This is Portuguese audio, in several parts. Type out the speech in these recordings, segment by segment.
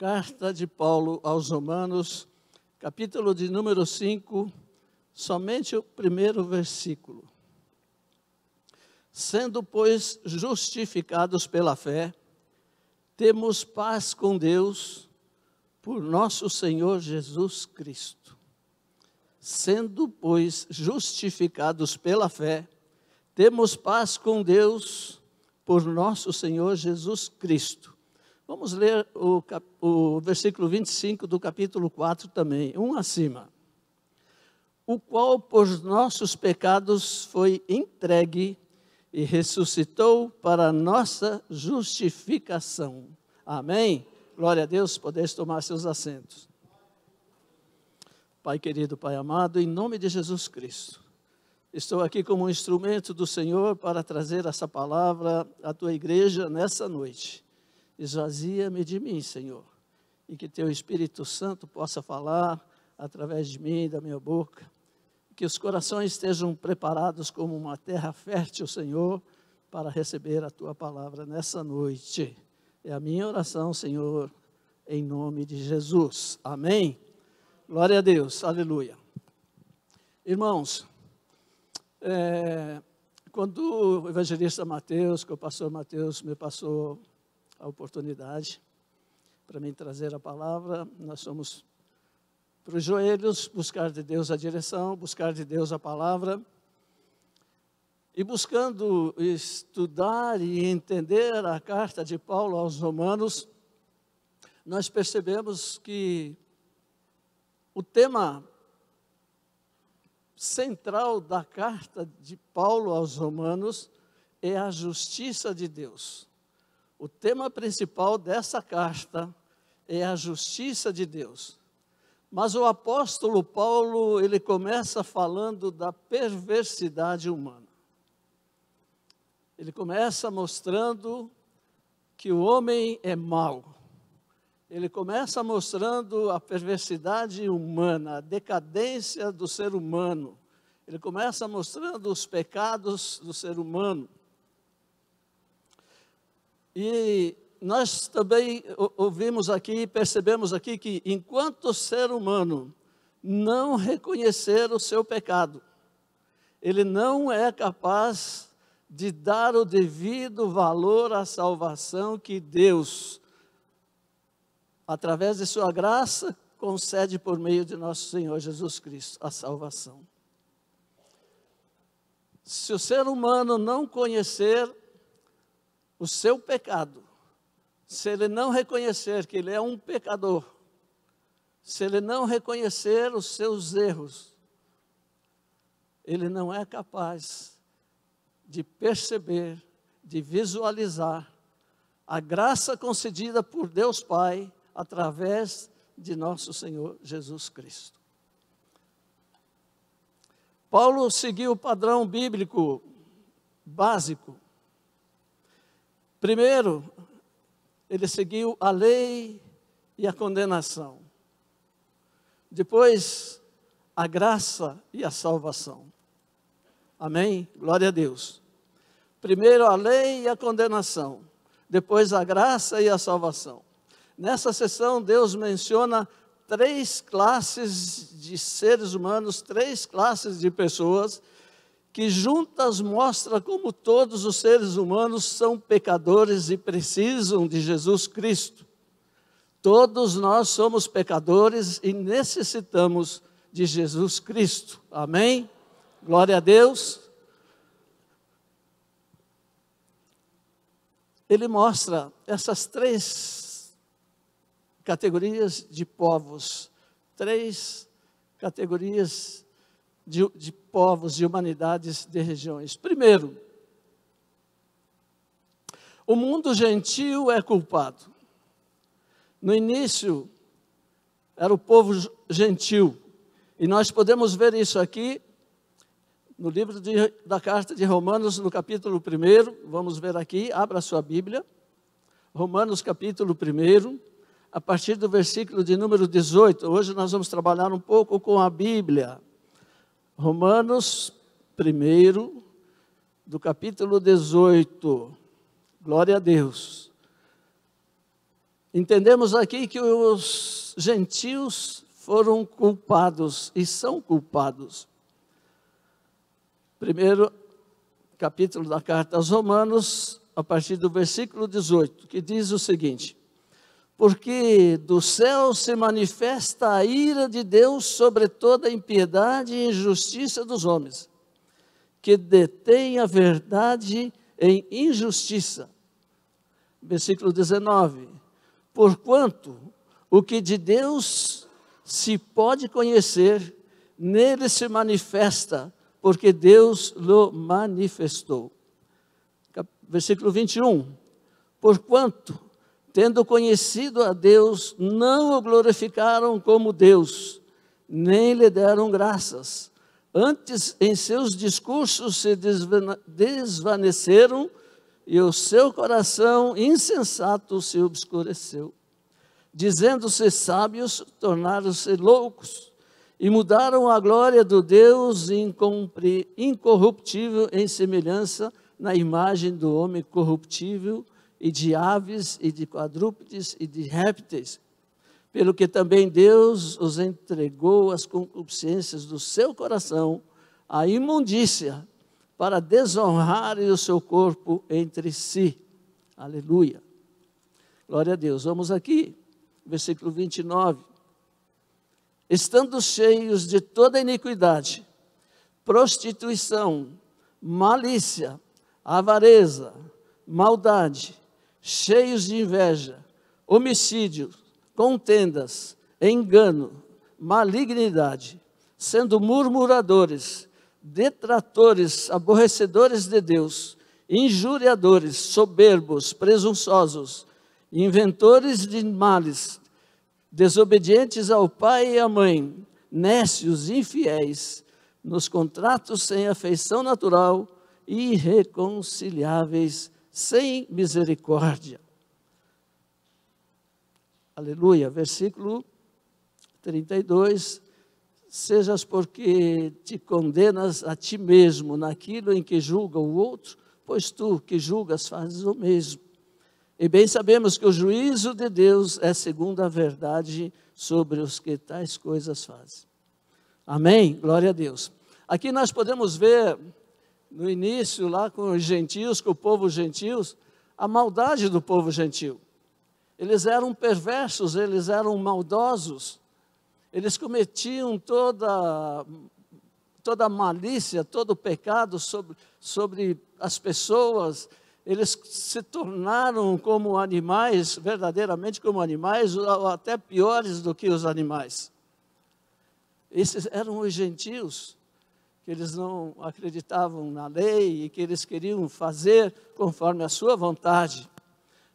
Carta de Paulo aos Romanos, capítulo de número 5, somente o primeiro versículo. Sendo, pois, justificados pela fé, temos paz com Deus por nosso Senhor Jesus Cristo. Sendo, pois, justificados pela fé, temos paz com Deus por nosso Senhor Jesus Cristo Vamos ler o, o versículo 25 do capítulo 4 também, um acima. O qual por nossos pecados foi entregue e ressuscitou para nossa justificação. Amém? Glória a Deus, podeis tomar seus assentos. Pai querido, Pai amado, em nome de Jesus Cristo, estou aqui como um instrumento do Senhor para trazer essa palavra à tua igreja nessa noite. Esvazia-me de mim, Senhor, e que teu Espírito Santo possa falar através de mim, da minha boca. Que os corações estejam preparados como uma terra fértil, Senhor, para receber a tua palavra nessa noite. É a minha oração, Senhor, em nome de Jesus. Amém. Glória a Deus. Aleluia. Irmãos, é, quando o evangelista Mateus, que o pastor Mateus me passou a oportunidade para mim trazer a palavra. Nós somos para os joelhos, buscar de Deus a direção, buscar de Deus a palavra. E buscando estudar e entender a carta de Paulo aos Romanos, nós percebemos que o tema central da carta de Paulo aos Romanos é a justiça de Deus. O tema principal dessa carta é a justiça de Deus. Mas o apóstolo Paulo, ele começa falando da perversidade humana. Ele começa mostrando que o homem é mau. Ele começa mostrando a perversidade humana, a decadência do ser humano. Ele começa mostrando os pecados do ser humano. E nós também ouvimos aqui, percebemos aqui que enquanto o ser humano não reconhecer o seu pecado, ele não é capaz de dar o devido valor à salvação que Deus, através de Sua graça, concede por meio de nosso Senhor Jesus Cristo a salvação. Se o ser humano não conhecer o seu pecado, se ele não reconhecer que ele é um pecador, se ele não reconhecer os seus erros, ele não é capaz de perceber, de visualizar a graça concedida por Deus Pai através de nosso Senhor Jesus Cristo. Paulo seguiu o padrão bíblico básico Primeiro, ele seguiu a lei e a condenação. Depois, a graça e a salvação. Amém? Glória a Deus. Primeiro a lei e a condenação, depois a graça e a salvação. Nessa sessão, Deus menciona três classes de seres humanos, três classes de pessoas que juntas mostra como todos os seres humanos são pecadores e precisam de Jesus Cristo. Todos nós somos pecadores e necessitamos de Jesus Cristo. Amém? Glória a Deus. Ele mostra essas três categorias de povos, três categorias de, de povos, de humanidades, de regiões. Primeiro, o mundo gentil é culpado. No início, era o povo gentil. E nós podemos ver isso aqui no livro de, da carta de Romanos, no capítulo 1. Vamos ver aqui, abra sua Bíblia. Romanos, capítulo 1, a partir do versículo de número 18. Hoje nós vamos trabalhar um pouco com a Bíblia. Romanos, primeiro, do capítulo 18. Glória a Deus. Entendemos aqui que os gentios foram culpados e são culpados. Primeiro capítulo da carta aos Romanos, a partir do versículo 18, que diz o seguinte: porque do céu se manifesta a ira de Deus sobre toda a impiedade e injustiça dos homens, que detém a verdade em injustiça. Versículo 19: Porquanto o que de Deus se pode conhecer, nele se manifesta, porque Deus lo manifestou. Versículo 21. Porquanto tendo conhecido a Deus, não o glorificaram como Deus, nem lhe deram graças. Antes, em seus discursos se desvaneceram e o seu coração insensato se obscureceu. Dizendo-se sábios, tornaram-se loucos e mudaram a glória do Deus incorruptível em semelhança na imagem do homem corruptível e de aves, e de quadrúpedes, e de répteis, pelo que também Deus os entregou às concupiscências do seu coração, à imundícia, para desonrarem o seu corpo entre si. Aleluia. Glória a Deus. Vamos aqui, versículo 29. Estando cheios de toda iniquidade, prostituição, malícia, avareza, maldade, cheios de inveja, homicídios, contendas, engano, malignidade, sendo murmuradores, detratores, aborrecedores de Deus, injuriadores, soberbos, presunçosos, inventores de males, desobedientes ao pai e à mãe, nécios, infiéis, nos contratos sem afeição natural, irreconciliáveis sem misericórdia. Aleluia, versículo 32. Sejas porque te condenas a ti mesmo naquilo em que julga o outro, pois tu que julgas fazes o mesmo. E bem sabemos que o juízo de Deus é segundo a verdade sobre os que tais coisas fazem. Amém? Glória a Deus. Aqui nós podemos ver no início, lá com os gentios, com o povo gentios, a maldade do povo gentil. Eles eram perversos, eles eram maldosos, eles cometiam toda, toda malícia, todo pecado sobre, sobre as pessoas, eles se tornaram como animais, verdadeiramente como animais, ou até piores do que os animais. Esses eram os gentios que eles não acreditavam na lei e que eles queriam fazer conforme a sua vontade.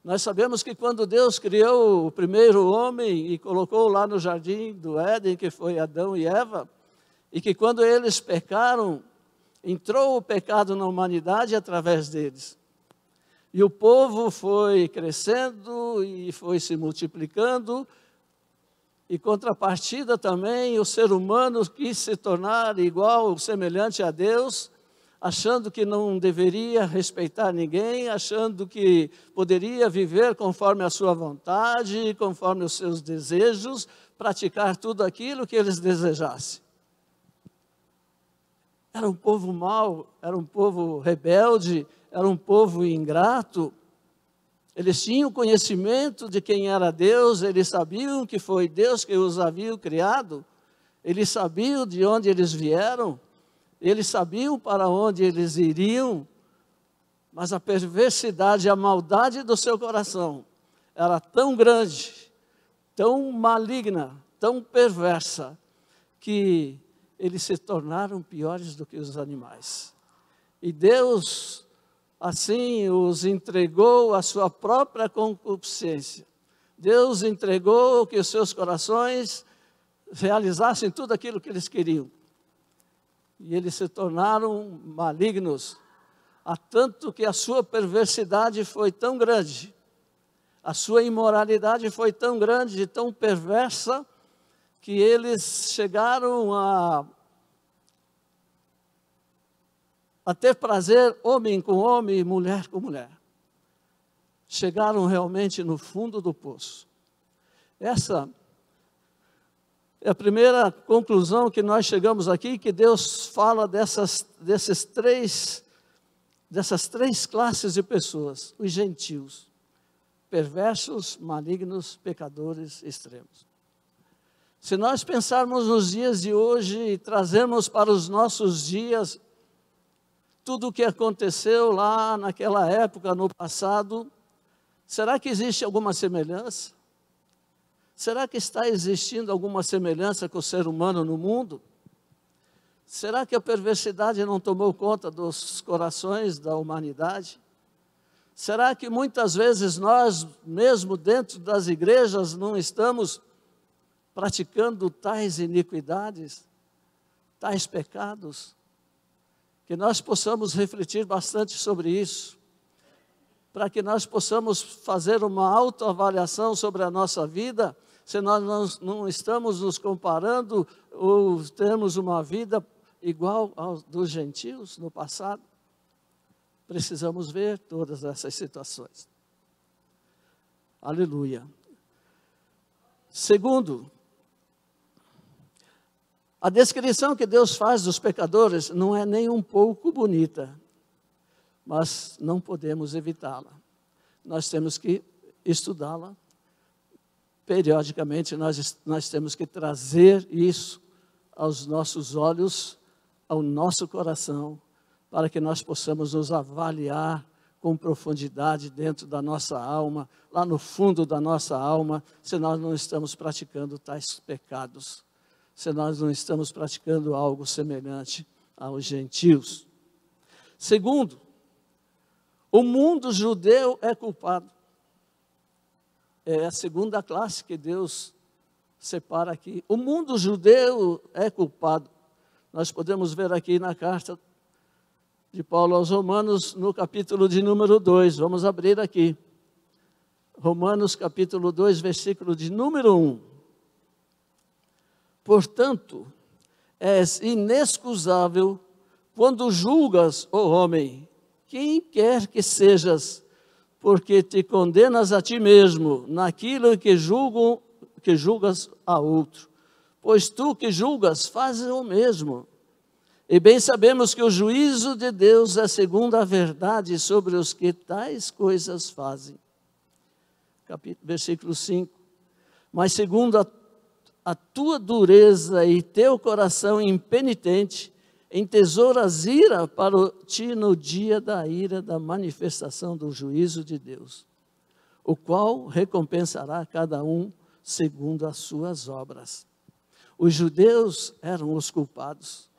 Nós sabemos que quando Deus criou o primeiro homem e colocou lá no jardim do Éden, que foi Adão e Eva, e que quando eles pecaram, entrou o pecado na humanidade através deles. E o povo foi crescendo e foi se multiplicando, e contrapartida também, o ser humano quis se tornar igual semelhante a Deus, achando que não deveria respeitar ninguém, achando que poderia viver conforme a sua vontade, conforme os seus desejos, praticar tudo aquilo que eles desejassem. Era um povo mau, era um povo rebelde, era um povo ingrato, eles tinham conhecimento de quem era Deus, eles sabiam que foi Deus que os havia criado, eles sabiam de onde eles vieram, eles sabiam para onde eles iriam, mas a perversidade, a maldade do seu coração era tão grande, tão maligna, tão perversa, que eles se tornaram piores do que os animais. E Deus assim os entregou à sua própria concupiscência. Deus entregou que os seus corações realizassem tudo aquilo que eles queriam. E eles se tornaram malignos, a tanto que a sua perversidade foi tão grande, a sua imoralidade foi tão grande, tão perversa, que eles chegaram a a ter prazer homem com homem, e mulher com mulher. Chegaram realmente no fundo do poço. Essa é a primeira conclusão que nós chegamos aqui, que Deus fala dessas, desses três, dessas três classes de pessoas, os gentios, perversos, malignos, pecadores extremos. Se nós pensarmos nos dias de hoje e trazermos para os nossos dias tudo o que aconteceu lá naquela época, no passado, será que existe alguma semelhança? Será que está existindo alguma semelhança com o ser humano no mundo? Será que a perversidade não tomou conta dos corações da humanidade? Será que muitas vezes nós, mesmo dentro das igrejas, não estamos praticando tais iniquidades, tais pecados? que nós possamos refletir bastante sobre isso, para que nós possamos fazer uma autoavaliação sobre a nossa vida, se nós não, não estamos nos comparando ou temos uma vida igual aos dos gentios no passado. Precisamos ver todas essas situações. Aleluia. Segundo, a descrição que Deus faz dos pecadores não é nem um pouco bonita, mas não podemos evitá-la. Nós temos que estudá-la. Periodicamente, nós, nós temos que trazer isso aos nossos olhos, ao nosso coração, para que nós possamos nos avaliar com profundidade dentro da nossa alma, lá no fundo da nossa alma, se nós não estamos praticando tais pecados se nós não estamos praticando algo semelhante aos gentios. Segundo, o mundo judeu é culpado. É a segunda classe que Deus separa aqui. O mundo judeu é culpado. Nós podemos ver aqui na carta de Paulo aos Romanos, no capítulo de número 2. Vamos abrir aqui. Romanos, capítulo 2, versículo de número 1. Um. Portanto, és inexcusável quando julgas, ó oh homem, quem quer que sejas, porque te condenas a ti mesmo naquilo que, julgam, que julgas a outro. Pois tu que julgas, fazes o mesmo. E bem sabemos que o juízo de Deus é segundo a verdade sobre os que tais coisas fazem. Capítulo, versículo 5. Mas segundo a a tua dureza e teu coração impenitente tesouras ira para ti no dia da ira da manifestação do juízo de Deus, o qual recompensará cada um segundo as suas obras. Os judeus eram os culpados.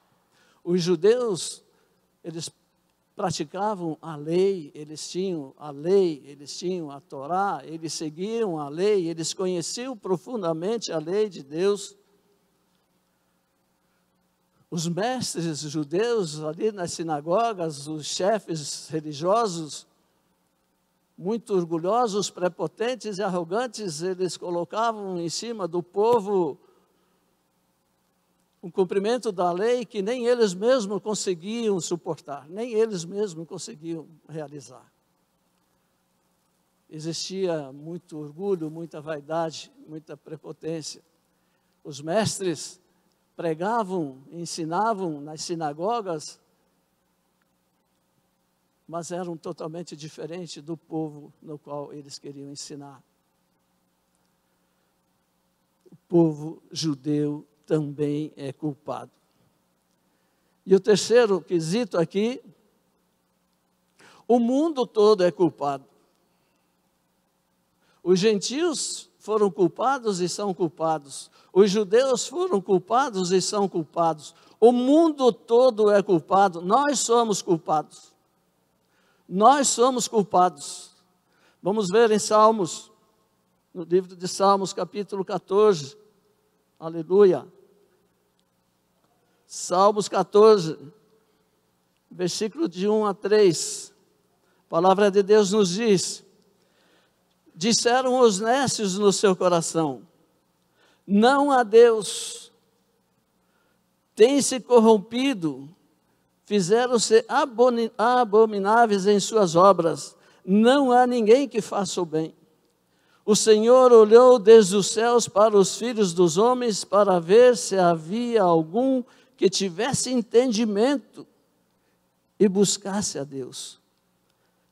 Os judeus, eles praticavam a lei, eles tinham a lei, eles tinham a Torá, eles seguiam a lei, eles conheciam profundamente a lei de Deus. Os mestres judeus ali nas sinagogas, os chefes religiosos, muito orgulhosos, prepotentes e arrogantes, eles colocavam em cima do povo um cumprimento da lei que nem eles mesmos conseguiam suportar, nem eles mesmos conseguiam realizar. Existia muito orgulho, muita vaidade, muita prepotência. Os mestres pregavam, ensinavam nas sinagogas, mas eram totalmente diferentes do povo no qual eles queriam ensinar. O povo judeu também é culpado. E o terceiro quesito aqui, o mundo todo é culpado. Os gentios foram culpados e são culpados. Os judeus foram culpados e são culpados. O mundo todo é culpado. Nós somos culpados. Nós somos culpados. Vamos ver em Salmos, no livro de Salmos, capítulo 14. Aleluia. Salmos 14, versículo de 1 a 3. A palavra de Deus nos diz: Disseram os nécios no seu coração: Não há Deus. Tem se corrompido, fizeram-se abomináveis em suas obras. Não há ninguém que faça o bem. O Senhor olhou desde os céus para os filhos dos homens para ver se havia algum que tivesse entendimento e buscasse a Deus.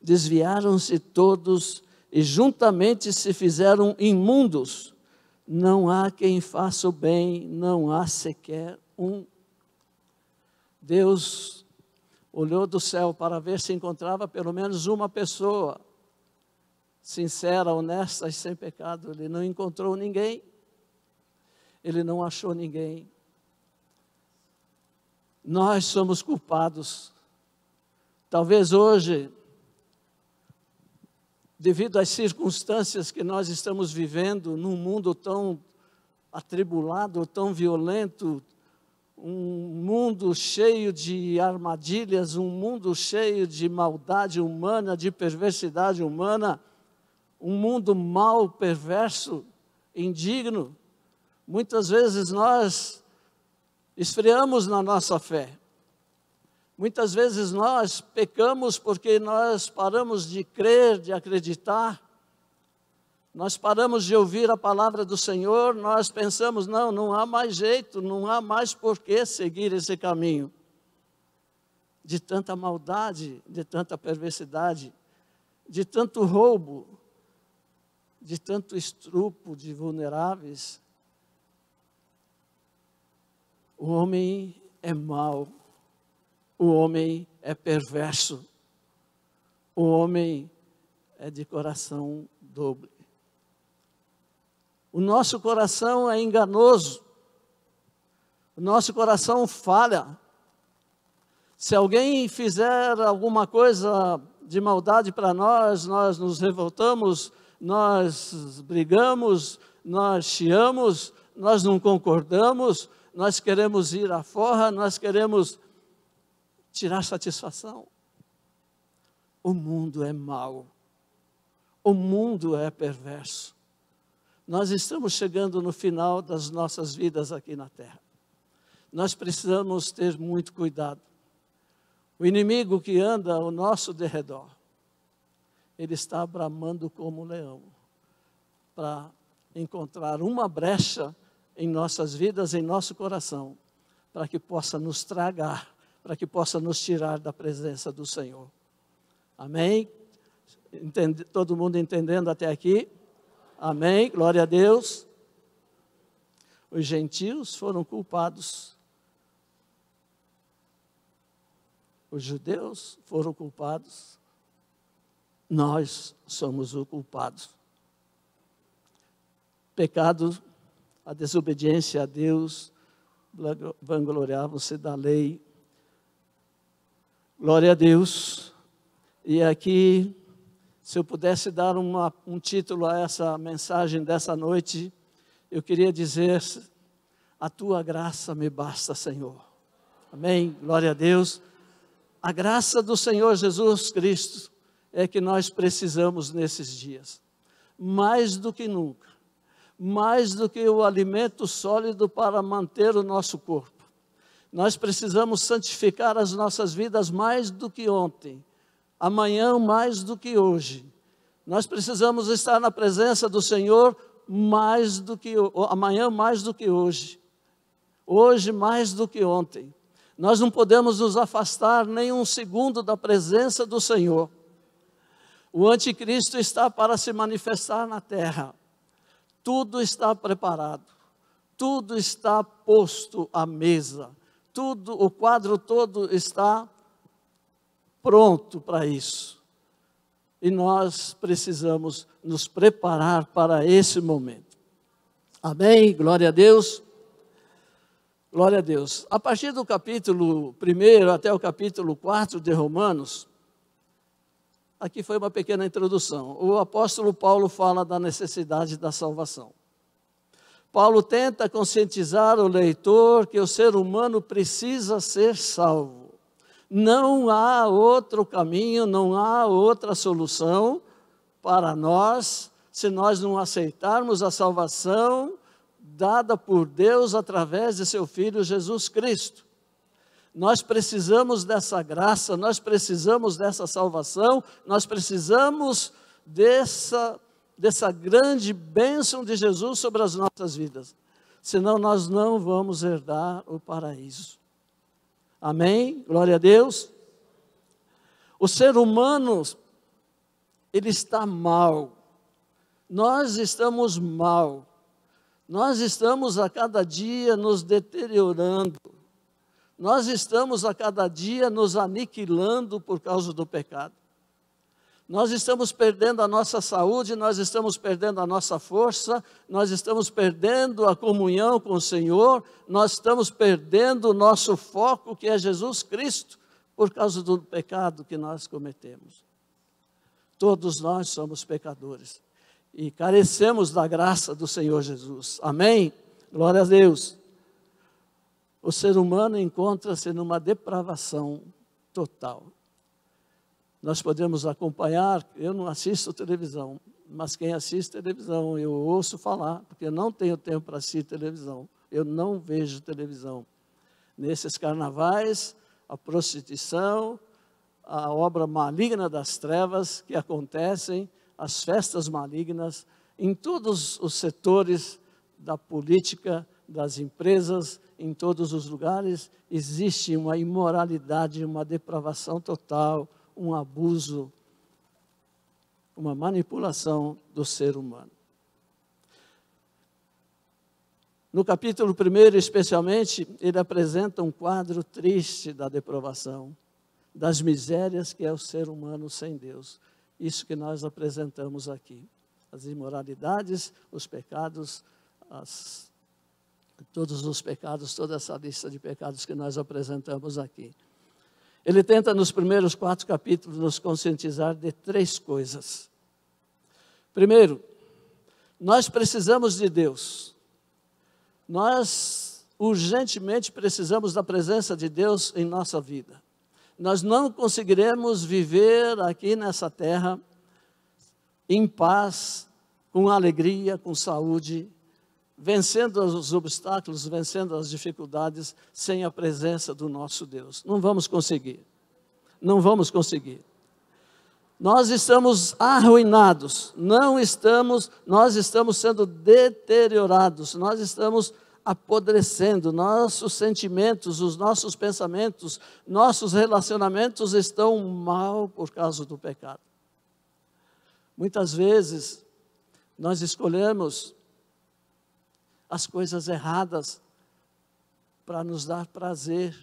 Desviaram-se todos e juntamente se fizeram imundos. Não há quem faça o bem, não há sequer um. Deus olhou do céu para ver se encontrava pelo menos uma pessoa sincera, honesta e sem pecado. Ele não encontrou ninguém. Ele não achou ninguém. Nós somos culpados. Talvez hoje, devido às circunstâncias que nós estamos vivendo num mundo tão atribulado, tão violento, um mundo cheio de armadilhas, um mundo cheio de maldade humana, de perversidade humana, um mundo mau, perverso, indigno. Muitas vezes nós Esfriamos na nossa fé. Muitas vezes nós pecamos porque nós paramos de crer, de acreditar, nós paramos de ouvir a palavra do Senhor, nós pensamos, não, não há mais jeito, não há mais por que seguir esse caminho. De tanta maldade, de tanta perversidade, de tanto roubo, de tanto estrupo de vulneráveis, o homem é mau, o homem é perverso, o homem é de coração dobre. O nosso coração é enganoso, o nosso coração falha. Se alguém fizer alguma coisa de maldade para nós, nós nos revoltamos, nós brigamos, nós chiamos, nós não concordamos, nós queremos ir à forra, nós queremos tirar satisfação. O mundo é mau. O mundo é perverso. Nós estamos chegando no final das nossas vidas aqui na terra. Nós precisamos ter muito cuidado. O inimigo que anda ao nosso derredor, ele está bramando como um leão para encontrar uma brecha em nossas vidas, em nosso coração, para que possa nos tragar, para que possa nos tirar da presença do Senhor. Amém? todo mundo entendendo até aqui? Amém? Glória a Deus. Os gentios foram culpados. Os judeus foram culpados. Nós somos o culpado. Pecado a desobediência a Deus, vangloriar se da lei. Glória a Deus. E aqui, se eu pudesse dar uma, um título a essa mensagem dessa noite, eu queria dizer: A tua graça me basta, Senhor. Amém? Glória a Deus. A graça do Senhor Jesus Cristo é que nós precisamos nesses dias, mais do que nunca mais do que o alimento sólido para manter o nosso corpo. Nós precisamos santificar as nossas vidas mais do que ontem, amanhã mais do que hoje. Nós precisamos estar na presença do Senhor mais do que amanhã mais do que hoje. Hoje mais do que ontem. Nós não podemos nos afastar nem um segundo da presença do Senhor. O anticristo está para se manifestar na terra tudo está preparado, tudo está posto à mesa, tudo, o quadro todo está pronto para isso. E nós precisamos nos preparar para esse momento. Amém? Glória a Deus. Glória a Deus. A partir do capítulo 1 até o capítulo 4 de Romanos, Aqui foi uma pequena introdução. O apóstolo Paulo fala da necessidade da salvação. Paulo tenta conscientizar o leitor que o ser humano precisa ser salvo. Não há outro caminho, não há outra solução para nós se nós não aceitarmos a salvação dada por Deus através de seu Filho Jesus Cristo. Nós precisamos dessa graça, nós precisamos dessa salvação, nós precisamos dessa, dessa grande bênção de Jesus sobre as nossas vidas. Senão nós não vamos herdar o paraíso. Amém? Glória a Deus. O ser humano, ele está mal. Nós estamos mal. Nós estamos a cada dia nos deteriorando nós estamos a cada dia nos aniquilando por causa do pecado. Nós estamos perdendo a nossa saúde, nós estamos perdendo a nossa força, nós estamos perdendo a comunhão com o Senhor, nós estamos perdendo o nosso foco, que é Jesus Cristo, por causa do pecado que nós cometemos. Todos nós somos pecadores e carecemos da graça do Senhor Jesus. Amém? Glória a Deus o ser humano encontra-se numa depravação total. Nós podemos acompanhar, eu não assisto televisão, mas quem assiste televisão, eu ouço falar, porque eu não tenho tempo para assistir televisão, eu não vejo televisão. Nesses carnavais, a prostituição, a obra maligna das trevas que acontecem, as festas malignas, em todos os setores da política, das empresas, em todos os lugares, existe uma imoralidade, uma depravação total, um abuso, uma manipulação do ser humano. No capítulo 1, especialmente, ele apresenta um quadro triste da depravação, das misérias que é o ser humano sem Deus. Isso que nós apresentamos aqui. As imoralidades, os pecados, as todos os pecados, toda essa lista de pecados que nós apresentamos aqui. Ele tenta, nos primeiros quatro capítulos, nos conscientizar de três coisas. Primeiro, nós precisamos de Deus. Nós urgentemente precisamos da presença de Deus em nossa vida. Nós não conseguiremos viver aqui nessa terra em paz, com alegria, com saúde, vencendo os obstáculos, vencendo as dificuldades, sem a presença do nosso Deus. Não vamos conseguir. Não vamos conseguir. Nós estamos arruinados, não estamos, nós estamos sendo deteriorados, nós estamos apodrecendo, nossos sentimentos, os nossos pensamentos, nossos relacionamentos estão mal por causa do pecado. Muitas vezes nós escolhemos as coisas erradas para nos dar prazer,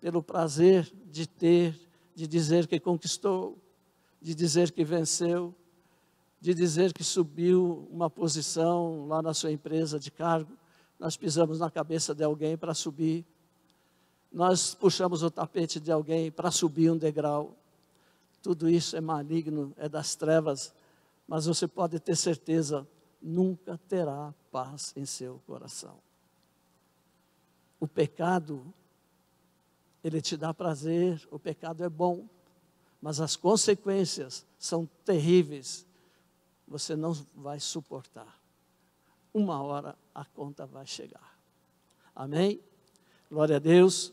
pelo prazer de ter, de dizer que conquistou, de dizer que venceu, de dizer que subiu uma posição lá na sua empresa de cargo. Nós pisamos na cabeça de alguém para subir, nós puxamos o tapete de alguém para subir um degrau. Tudo isso é maligno, é das trevas, mas você pode ter certeza nunca terá paz em seu coração. O pecado, ele te dá prazer, o pecado é bom, mas as consequências são terríveis. Você não vai suportar. Uma hora a conta vai chegar. Amém? Glória a Deus.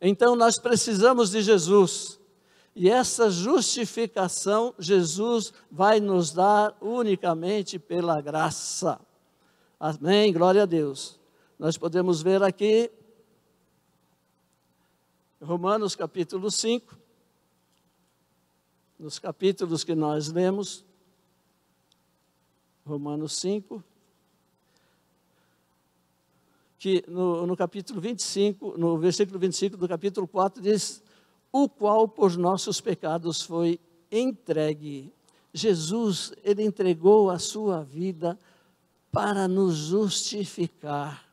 Então nós precisamos de Jesus e essa justificação Jesus vai nos dar unicamente pela graça. Amém, glória a Deus. Nós podemos ver aqui Romanos capítulo 5, nos capítulos que nós lemos, Romanos 5, que no, no capítulo 25, no versículo 25 do capítulo 4 diz o qual por nossos pecados foi entregue. Jesus, ele entregou a sua vida para nos justificar.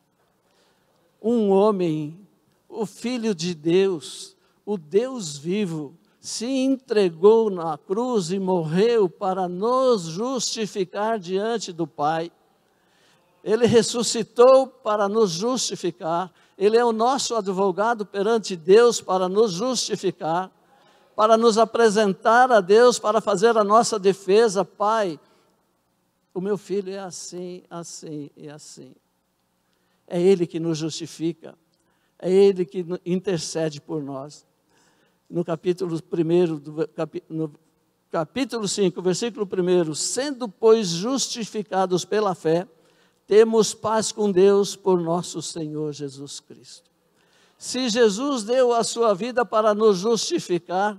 Um homem, o Filho de Deus, o Deus vivo, se entregou na cruz e morreu para nos justificar diante do Pai. Ele ressuscitou para nos justificar ele é o nosso advogado perante Deus para nos justificar, para nos apresentar a Deus, para fazer a nossa defesa. Pai, o meu filho é assim, assim e assim. É Ele que nos justifica, é Ele que intercede por nós. No capítulo 1, no capítulo 5, versículo 1: Sendo, pois, justificados pela fé, temos paz com Deus por nosso Senhor Jesus Cristo. Se Jesus deu a sua vida para nos justificar,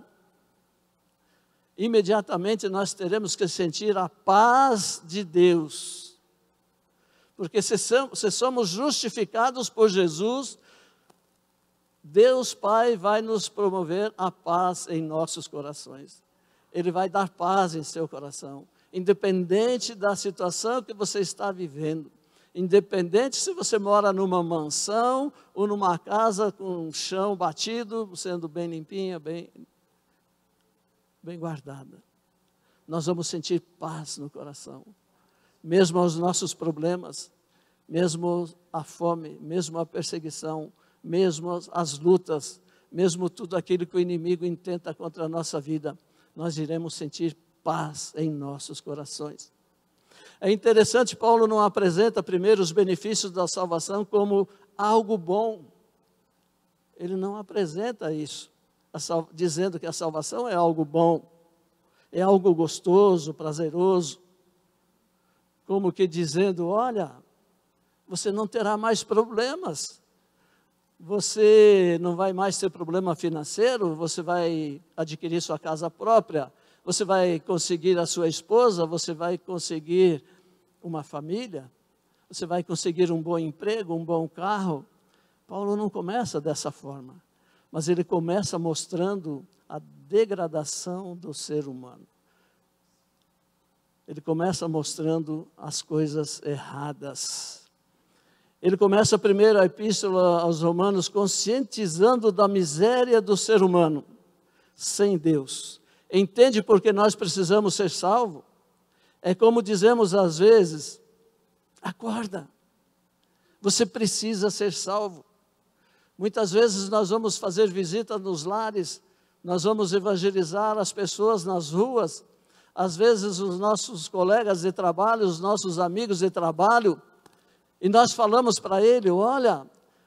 imediatamente nós teremos que sentir a paz de Deus. Porque se somos justificados por Jesus, Deus Pai vai nos promover a paz em nossos corações. Ele vai dar paz em seu coração, independente da situação que você está vivendo. Independente se você mora numa mansão ou numa casa com um chão batido, sendo bem limpinha, bem, bem guardada. Nós vamos sentir paz no coração, mesmo aos nossos problemas, mesmo a fome, mesmo a perseguição, mesmo as lutas, mesmo tudo aquilo que o inimigo intenta contra a nossa vida, nós iremos sentir paz em nossos corações. É interessante, Paulo não apresenta primeiro os benefícios da salvação como algo bom. Ele não apresenta isso, dizendo que a salvação é algo bom, é algo gostoso, prazeroso. Como que dizendo: olha, você não terá mais problemas. Você não vai mais ter problema financeiro, você vai adquirir sua casa própria, você vai conseguir a sua esposa, você vai conseguir uma família, você vai conseguir um bom emprego, um bom carro. Paulo não começa dessa forma, mas ele começa mostrando a degradação do ser humano. Ele começa mostrando as coisas erradas. Ele começa primeiro a epístola aos Romanos conscientizando da miséria do ser humano sem Deus Entende porque nós precisamos ser salvos? É como dizemos às vezes: acorda, você precisa ser salvo. Muitas vezes nós vamos fazer visita nos lares, nós vamos evangelizar as pessoas nas ruas. Às vezes, os nossos colegas de trabalho, os nossos amigos de trabalho, e nós falamos para ele: olha,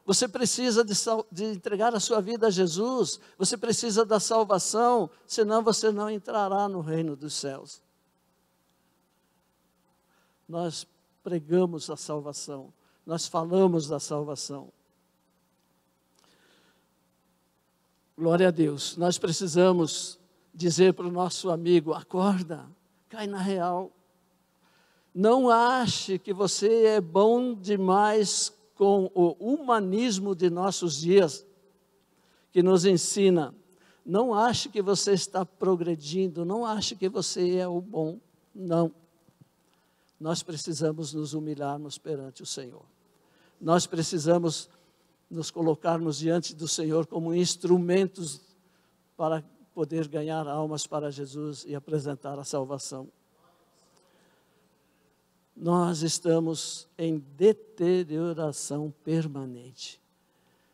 você precisa de, de, entregar a sua vida a Jesus. Você precisa da salvação, senão você não entrará no reino dos céus. Nós pregamos a salvação, nós falamos da salvação. Glória a Deus. Nós precisamos dizer para o nosso amigo: acorda, cai na real. Não ache que você é bom demais com o humanismo de nossos dias, que nos ensina: não ache que você está progredindo, não ache que você é o bom, não. Nós precisamos nos humilharmos perante o Senhor. Nós precisamos nos colocarmos diante do Senhor como instrumentos para poder ganhar almas para Jesus e apresentar a salvação nós estamos em deterioração permanente.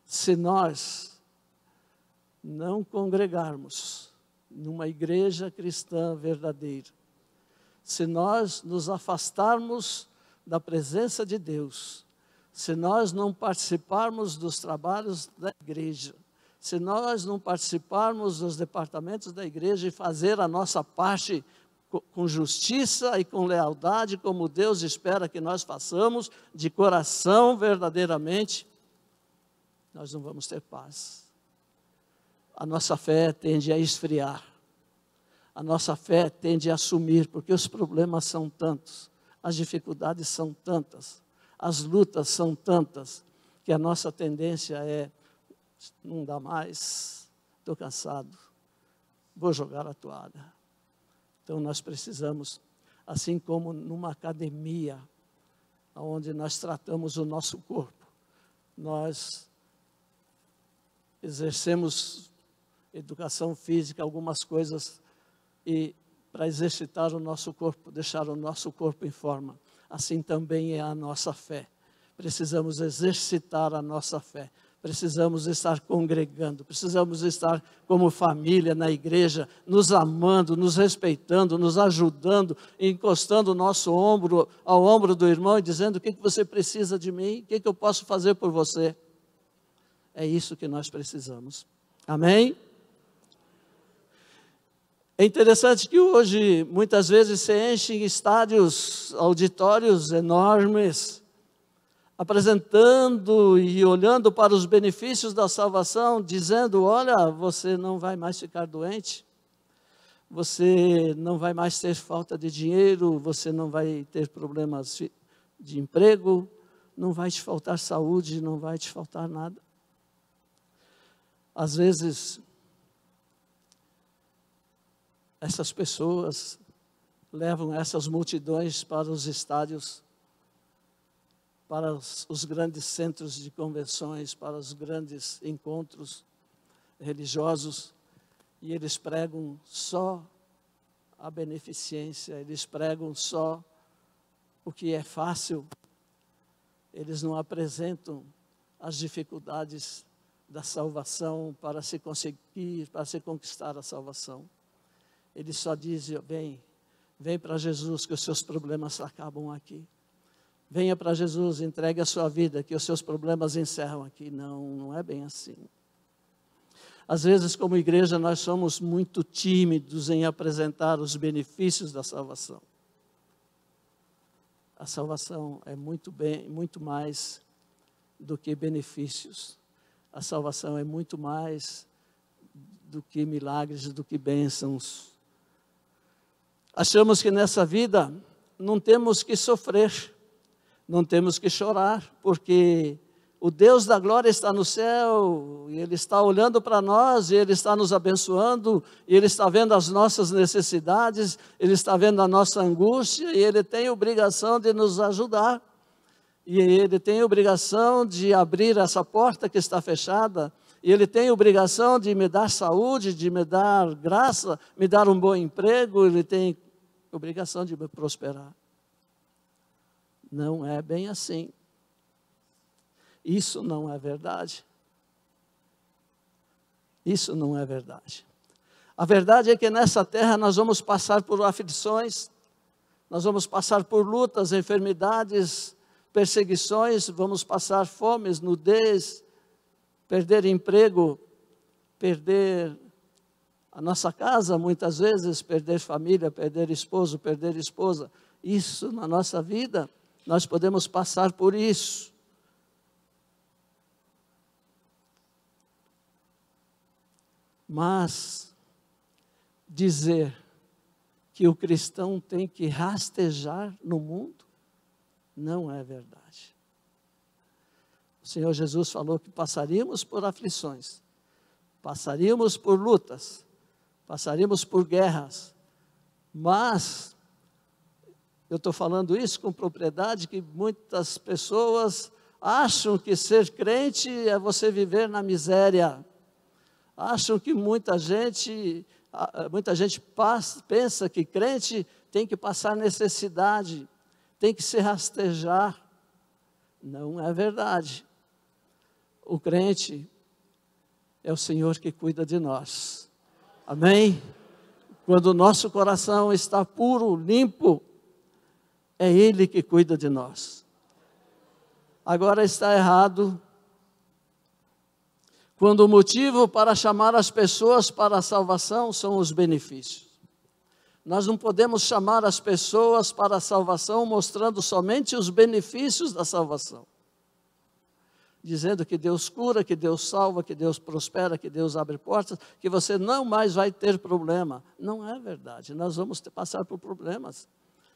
Se nós não congregarmos numa igreja cristã verdadeira, se nós nos afastarmos da presença de Deus, se nós não participarmos dos trabalhos da igreja, se nós não participarmos dos departamentos da igreja e fazer a nossa parte com justiça e com lealdade, como Deus espera que nós façamos, de coração verdadeiramente, nós não vamos ter paz. A nossa fé tende a esfriar, a nossa fé tende a sumir, porque os problemas são tantos, as dificuldades são tantas, as lutas são tantas, que a nossa tendência é: não dá mais, estou cansado, vou jogar a toalha. Então nós precisamos, assim como numa academia, onde nós tratamos o nosso corpo, nós exercemos educação física, algumas coisas, e para exercitar o nosso corpo, deixar o nosso corpo em forma. Assim também é a nossa fé. Precisamos exercitar a nossa fé precisamos estar congregando, precisamos estar como família na igreja, nos amando, nos respeitando, nos ajudando, encostando o nosso ombro ao ombro do irmão e dizendo: o que, que você precisa de mim, o que, que eu posso fazer por você. É isso que nós precisamos. Amém? É interessante que hoje, muitas vezes, se enchem estádios, auditórios enormes, apresentando e olhando para os benefícios da salvação, dizendo: Olha, você não vai mais ficar doente, você não vai mais ter falta de dinheiro, você não vai ter problemas de emprego, não vai te faltar saúde, não vai te faltar nada. Às vezes, essas pessoas levam essas multidões para os estádios para os, os grandes centros de convenções, para os grandes encontros religiosos, e eles pregam só a beneficência, eles pregam só o que é fácil, eles não apresentam as dificuldades da salvação para se conseguir, para se conquistar a salvação. Eles só dizem: vem, vem para Jesus que os seus problemas acabam aqui venha para Jesus, entregue a sua vida, que os seus problemas encerram aqui. Não, não é bem assim. Às vezes, como igreja, nós somos muito tímidos em apresentar os benefícios da salvação. A salvação é muito bem, muito mais do que benefícios. A salvação é muito mais do que milagres, do que bênçãos. Achamos que nessa vida não temos que sofrer não temos que chorar, porque o Deus da glória está no céu, e Ele está olhando para nós, e Ele está nos abençoando, e Ele está vendo as nossas necessidades, Ele está vendo a nossa angústia, e Ele tem obrigação de nos ajudar, e Ele tem obrigação de abrir essa porta que está fechada, e Ele tem obrigação de me dar saúde, de me dar graça, me dar um bom emprego, Ele tem obrigação de me prosperar não é bem assim. Isso não é verdade. Isso não é verdade. A verdade é que nessa terra nós vamos passar por aflições, nós vamos passar por lutas, enfermidades, perseguições, vamos passar fomes, nudez, perder emprego, perder a nossa casa, muitas vezes, perder família, perder esposo, perder esposa. Isso na nossa vida nós podemos passar por isso. Mas dizer que o cristão tem que rastejar no mundo não é verdade. O Senhor Jesus falou que passaríamos por aflições, passaríamos por lutas, passaríamos por guerras, mas eu estou falando isso com propriedade que muitas pessoas acham que ser crente é você viver na miséria. Acham que muita gente, muita gente passa, pensa que crente tem que passar necessidade, tem que se rastejar. Não é verdade. O crente é o Senhor que cuida de nós. Amém? Quando o nosso coração está puro, limpo, é Ele que cuida de nós. Agora está errado quando o motivo para chamar as pessoas para a salvação são os benefícios. Nós não podemos chamar as pessoas para a salvação mostrando somente os benefícios da salvação. Dizendo que Deus cura, que Deus salva, que Deus prospera, que Deus abre portas, que você não mais vai ter problema. Não é verdade. Nós vamos passar por problemas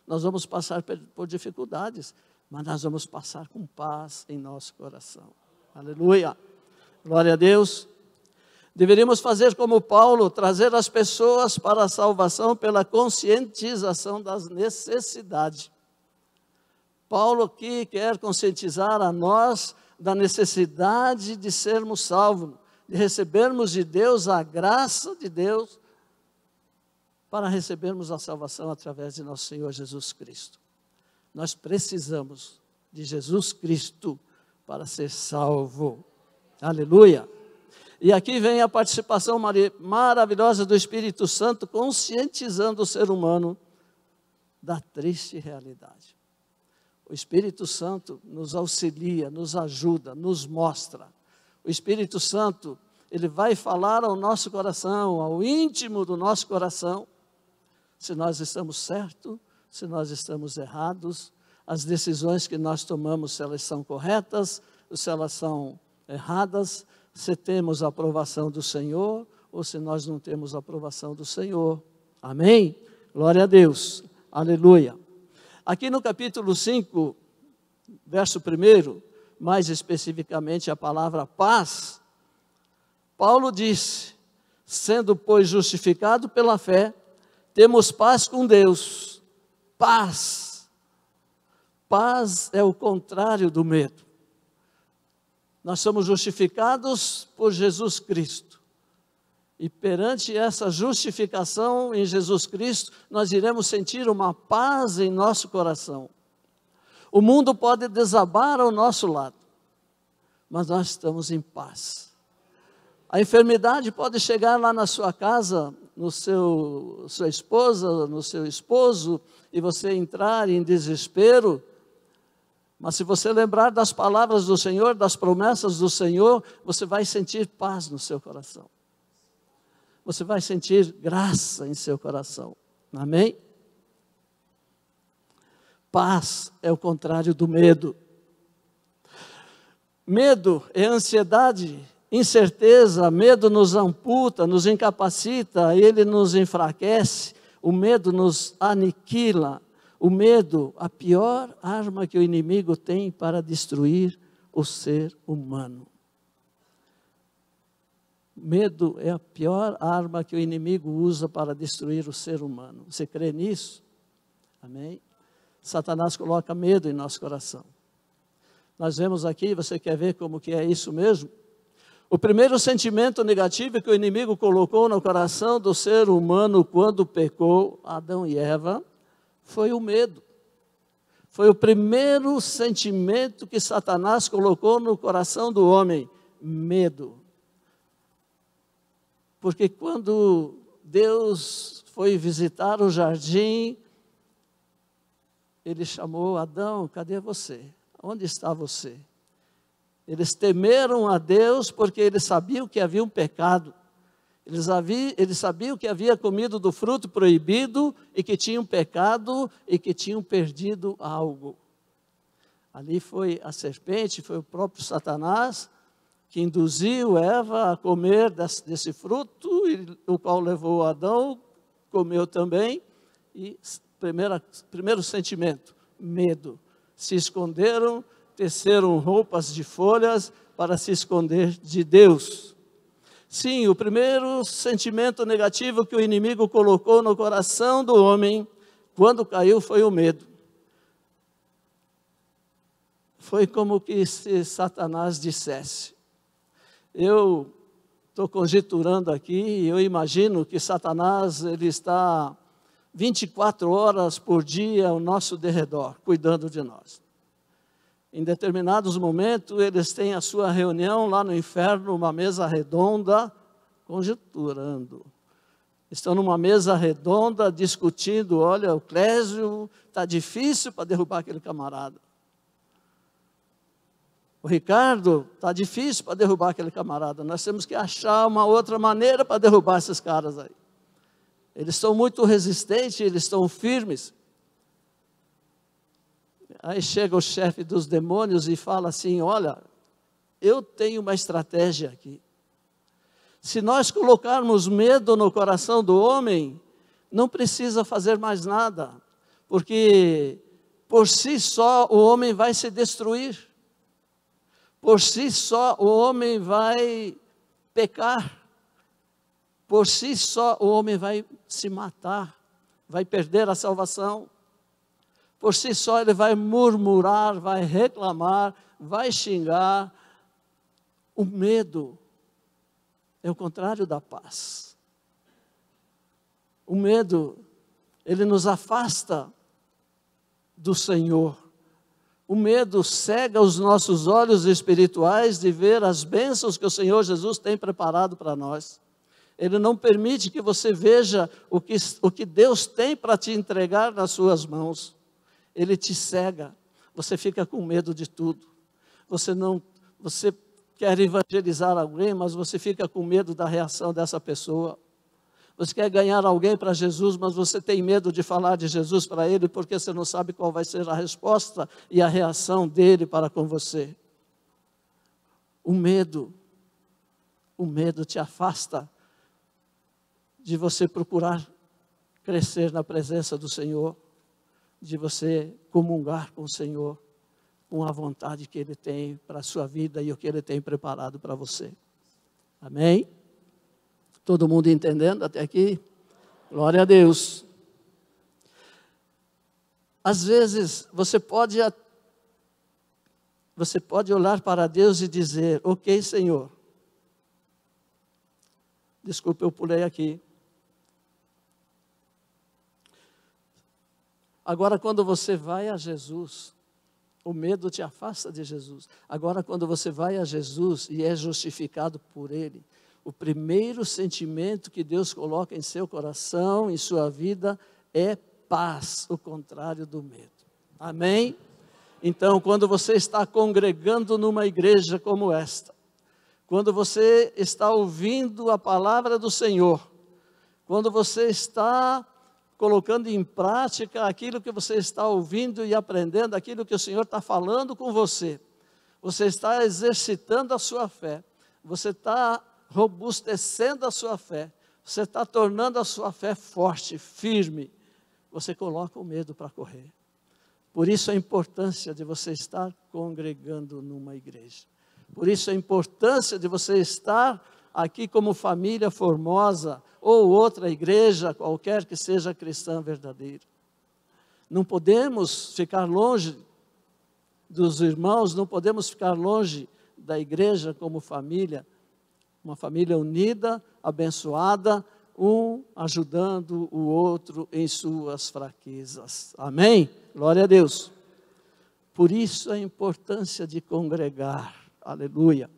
nós vamos passar por dificuldades, mas nós vamos passar com paz em nosso coração. Aleluia! Glória a Deus! Deveríamos fazer como Paulo, trazer as pessoas para a salvação pela conscientização das necessidades. Paulo aqui quer conscientizar a nós da necessidade de sermos salvos, de recebermos de Deus a graça de Deus para recebermos a salvação através de nosso Senhor Jesus Cristo. Nós precisamos de Jesus Cristo para ser salvo. Aleluia! E aqui vem a participação maravilhosa do Espírito Santo, conscientizando o ser humano da triste realidade. O Espírito Santo nos auxilia, nos ajuda, nos mostra. O Espírito Santo, ele vai falar ao nosso coração, ao íntimo do nosso coração, se nós estamos certos, se nós estamos errados, as decisões que nós tomamos, se elas são corretas se elas são erradas, se temos a aprovação do Senhor ou se nós não temos a aprovação do Senhor. Amém? Glória a Deus. Aleluia. Aqui no capítulo 5, verso 1, mais especificamente a palavra paz, Paulo disse: sendo, pois, justificado pela fé, temos paz com Deus. Paz. Paz é o contrário do medo. Nós somos justificados por Jesus Cristo. E perante essa justificação em Jesus Cristo, nós iremos sentir uma paz em nosso coração. O mundo pode desabar ao nosso lado, mas nós estamos em paz. A enfermidade pode chegar lá na sua casa, no seu sua esposa, no seu esposo e você entrar em desespero, mas se você lembrar das palavras do Senhor, das promessas do Senhor, você vai sentir paz no seu coração. Você vai sentir graça em seu coração. Amém? Paz é o contrário do medo. Medo é ansiedade Incerteza, medo nos amputa, nos incapacita, ele nos enfraquece, o medo nos aniquila. O medo, a pior arma que o inimigo tem para destruir o ser humano. Medo é a pior arma que o inimigo usa para destruir o ser humano. Você crê nisso? Amém? Satanás coloca medo em nosso coração. Nós vemos aqui, você quer ver como que é isso mesmo? O primeiro sentimento negativo é que o inimigo colocou no coração do ser humano quando pecou Adão e Eva foi o medo. Foi o primeiro sentimento que Satanás colocou no coração do homem: medo. Porque quando Deus foi visitar o jardim, ele chamou Adão: cadê você? Onde está você? Eles temeram a Deus porque eles sabiam que havia um pecado. Eles, havia, eles sabiam que havia comido do fruto proibido e que tinham pecado e que tinham perdido algo. Ali foi a serpente, foi o próprio Satanás que induziu Eva a comer desse, desse fruto, e, o qual levou Adão, comeu também. E primeira, primeiro sentimento, medo. Se esconderam teceram roupas de folhas para se esconder de Deus. Sim, o primeiro sentimento negativo que o inimigo colocou no coração do homem quando caiu foi o medo. Foi como que se Satanás dissesse. Eu estou conjecturando aqui, eu imagino que Satanás ele está 24 horas por dia ao nosso derredor, cuidando de nós. Em determinados momentos, eles têm a sua reunião lá no inferno, uma mesa redonda, conjecturando. Estão numa mesa redonda discutindo: olha, o Clésio está difícil para derrubar aquele camarada. O Ricardo está difícil para derrubar aquele camarada. Nós temos que achar uma outra maneira para derrubar esses caras aí. Eles são muito resistentes, eles estão firmes. Aí chega o chefe dos demônios e fala assim: Olha, eu tenho uma estratégia aqui. Se nós colocarmos medo no coração do homem, não precisa fazer mais nada, porque por si só o homem vai se destruir, por si só o homem vai pecar, por si só o homem vai se matar, vai perder a salvação. Por si só ele vai murmurar, vai reclamar, vai xingar. O medo é o contrário da paz. O medo, ele nos afasta do Senhor. O medo cega os nossos olhos espirituais de ver as bênçãos que o Senhor Jesus tem preparado para nós. Ele não permite que você veja o que, o que Deus tem para te entregar nas suas mãos ele te cega, você fica com medo de tudo. Você não, você quer evangelizar alguém, mas você fica com medo da reação dessa pessoa. Você quer ganhar alguém para Jesus, mas você tem medo de falar de Jesus para ele, porque você não sabe qual vai ser a resposta e a reação dele para com você. O medo, o medo te afasta de você procurar crescer na presença do Senhor de você comungar com o Senhor, com a vontade que Ele tem para a sua vida e o que Ele tem preparado para você. Amém? Todo mundo entendendo até aqui? Glória a Deus. Às vezes você pode você pode olhar para Deus e dizer: "OK, Senhor. desculpe eu pulei aqui. Agora, quando você vai a Jesus, o medo te afasta de Jesus. Agora, quando você vai a Jesus e é justificado por Ele, o primeiro sentimento que Deus coloca em seu coração, em sua vida, é paz, o contrário do medo. Amém? Então, quando você está congregando numa igreja como esta, quando você está ouvindo a palavra do Senhor, quando você está colocando em prática aquilo que você está ouvindo e aprendendo, aquilo que o Senhor está falando com você. Você está exercitando a sua fé, você está robustecendo a sua fé, você está tornando a sua fé forte, firme. Você coloca o medo para correr. Por isso a importância de você estar congregando numa igreja. Por isso a importância de você estar aqui como família formosa, ou outra igreja, qualquer que seja cristã verdadeira. Não podemos ficar longe dos irmãos, não podemos ficar longe da igreja como família, uma família unida, abençoada, um ajudando o outro em suas fraquezas. Amém? Glória a Deus. Por isso a importância de congregar. Aleluia.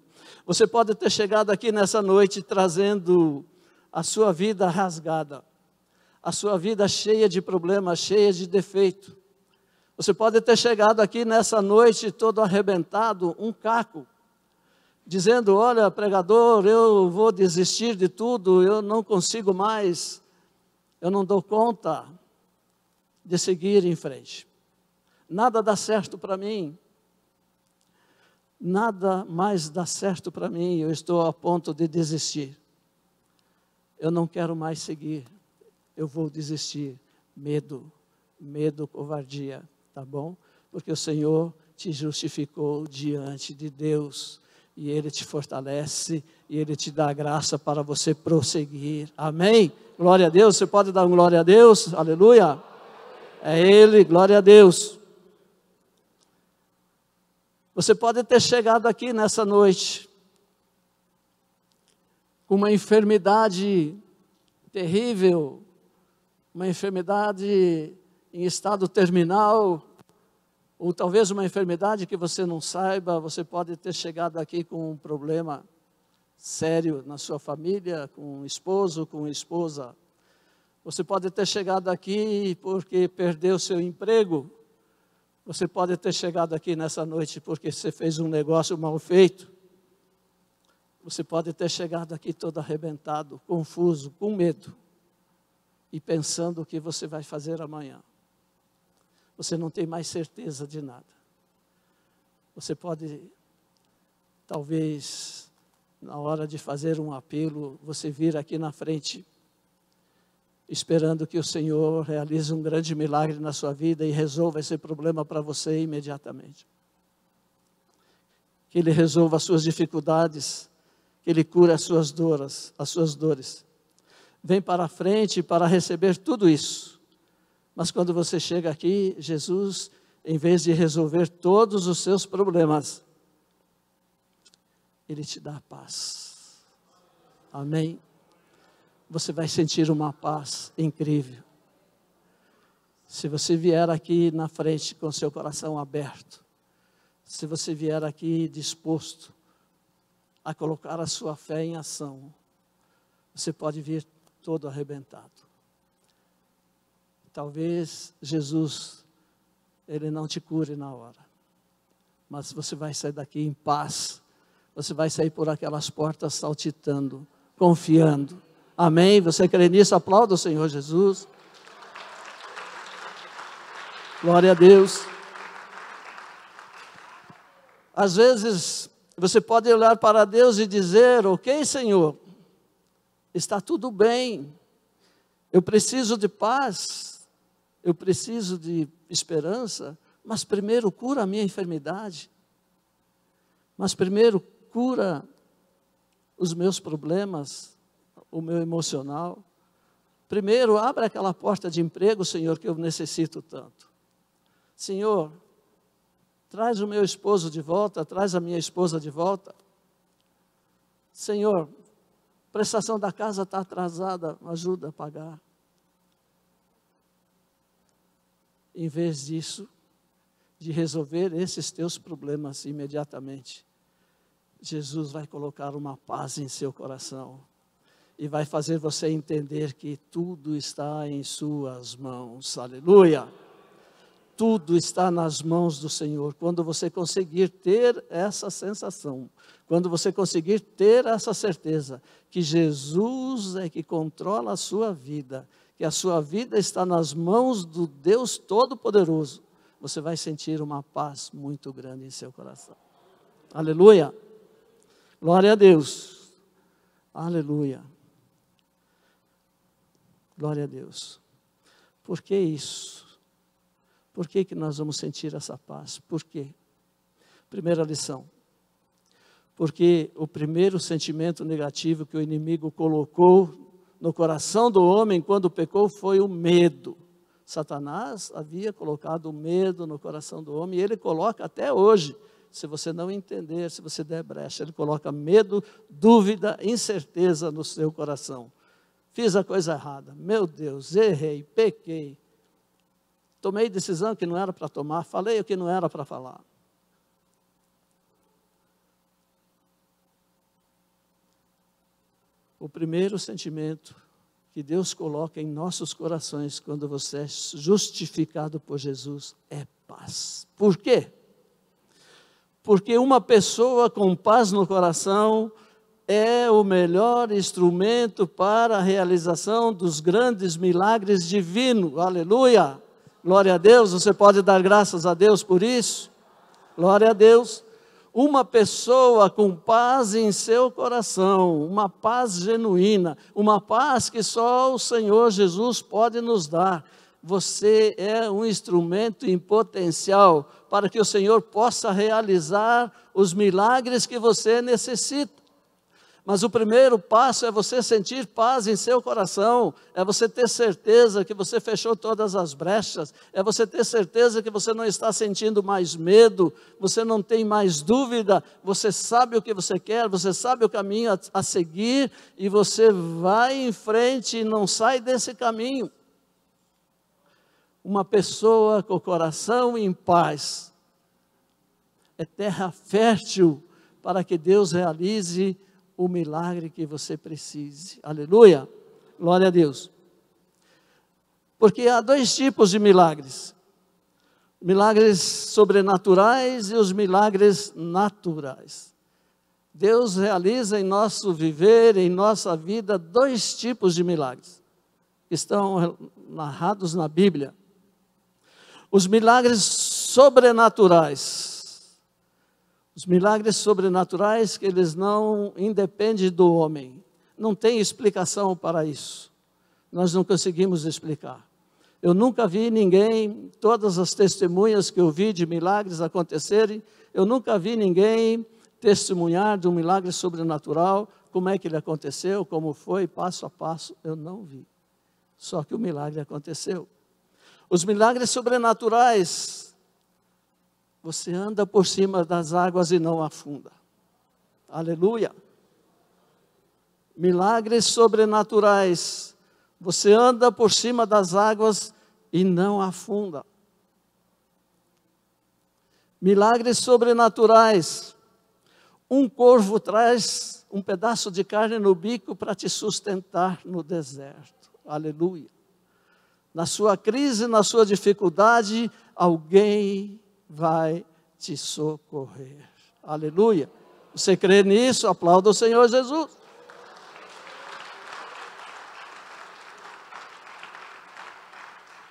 Você pode ter chegado aqui nessa noite trazendo a sua vida rasgada, a sua vida cheia de problemas, cheia de defeito. Você pode ter chegado aqui nessa noite todo arrebentado, um caco, dizendo: Olha, pregador, eu vou desistir de tudo, eu não consigo mais, eu não dou conta de seguir em frente. Nada dá certo para mim, nada mais dá certo para mim, eu estou a ponto de desistir eu não quero mais seguir, eu vou desistir. Medo, medo, covardia, tá bom? Porque o Senhor te justificou diante de Deus e Ele te fortalece e Ele te dá graça para você prosseguir. Amém? Glória a Deus. Você pode dar um glória a Deus? Aleluia. É Ele, glória a Deus. Você pode ter chegado aqui nessa noite uma enfermidade terrível, uma enfermidade em estado terminal, ou talvez uma enfermidade que você não saiba, você pode ter chegado aqui com um problema sério na sua família, com o esposo, com a esposa. Você pode ter chegado aqui porque perdeu seu emprego. Você pode ter chegado aqui nessa noite porque você fez um negócio mal feito. Você pode ter chegado aqui todo arrebentado, confuso, com medo e pensando o que você vai fazer amanhã. Você não tem mais certeza de nada. Você pode, talvez, na hora de fazer um apelo, você vir aqui na frente, esperando que o Senhor realize um grande milagre na sua vida e resolva esse problema para você imediatamente. Que Ele resolva as suas dificuldades que Ele cura as suas dores, as suas dores. Vem para a frente para receber tudo isso. Mas quando você chega aqui, Jesus, em vez de resolver todos os seus problemas, Ele te dá paz. Amém? Você vai sentir uma paz incrível. Se você vier aqui na frente com seu coração aberto, se você vier aqui disposto, a colocar a sua fé em ação, você pode vir todo arrebentado. Talvez Jesus, ele não te cure na hora, mas você vai sair daqui em paz, você vai sair por aquelas portas saltitando, confiando. Amém? Você crê nisso? Aplauda o Senhor Jesus. Glória a Deus. Às vezes você pode olhar para Deus e dizer: Ok, Senhor, está tudo bem, eu preciso de paz, eu preciso de esperança, mas primeiro cura a minha enfermidade, mas primeiro cura os meus problemas, o meu emocional. Primeiro, abre aquela porta de emprego, Senhor, que eu necessito tanto. Senhor, Traz o meu esposo de volta, traz a minha esposa de volta. Senhor, prestação da casa está atrasada, ajuda a pagar. Em vez disso, de resolver esses teus problemas imediatamente, Jesus vai colocar uma paz em seu coração e vai fazer você entender que tudo está em Suas mãos. Aleluia! tudo está nas mãos do Senhor. Quando você conseguir ter essa sensação, quando você conseguir ter essa certeza que Jesus é que controla a sua vida, que a sua vida está nas mãos do Deus Todo-Poderoso, você vai sentir uma paz muito grande em seu coração. Aleluia! Glória a Deus! Aleluia! Glória a Deus! Por que isso? Por que, que nós vamos sentir essa paz? Por quê? Primeira lição. Porque o primeiro sentimento negativo que o inimigo colocou no coração do homem quando pecou foi o medo. Satanás havia colocado o medo no coração do homem e ele coloca até hoje. Se você não entender, se você der brecha, ele coloca medo, dúvida, incerteza no seu coração. Fiz a coisa errada, meu Deus, errei, pequei, Tomei decisão que não era para tomar, falei o que não era para falar. O primeiro sentimento que Deus coloca em nossos corações quando você é justificado por Jesus é paz. Por quê? Porque uma pessoa com paz no coração é o melhor instrumento para a realização dos grandes milagres divinos. Aleluia! Glória a Deus, você pode dar graças a Deus por isso? Glória a Deus. Uma pessoa com paz em seu coração, uma paz genuína, uma paz que só o Senhor Jesus pode nos dar. Você é um instrumento em potencial para que o Senhor possa realizar os milagres que você necessita. Mas o primeiro passo é você sentir paz em seu coração, é você ter certeza que você fechou todas as brechas, é você ter certeza que você não está sentindo mais medo, você não tem mais dúvida, você sabe o que você quer, você sabe o caminho a, a seguir e você vai em frente e não sai desse caminho. Uma pessoa com o coração em paz é terra fértil para que Deus realize o milagre que você precise. Aleluia! Glória a Deus. Porque há dois tipos de milagres: milagres sobrenaturais e os milagres naturais. Deus realiza em nosso viver, em nossa vida, dois tipos de milagres. Estão narrados na Bíblia. Os milagres sobrenaturais os milagres sobrenaturais que eles não independem do homem. Não tem explicação para isso. Nós não conseguimos explicar. Eu nunca vi ninguém, todas as testemunhas que eu vi de milagres acontecerem, eu nunca vi ninguém testemunhar de um milagre sobrenatural, como é que ele aconteceu, como foi, passo a passo, eu não vi. Só que o milagre aconteceu. Os milagres sobrenaturais você anda por cima das águas e não afunda. Aleluia. Milagres sobrenaturais. Você anda por cima das águas e não afunda. Milagres sobrenaturais. Um corvo traz um pedaço de carne no bico para te sustentar no deserto. Aleluia. Na sua crise, na sua dificuldade, alguém vai te socorrer. Aleluia. Você crê nisso? Aplauda o Senhor Jesus.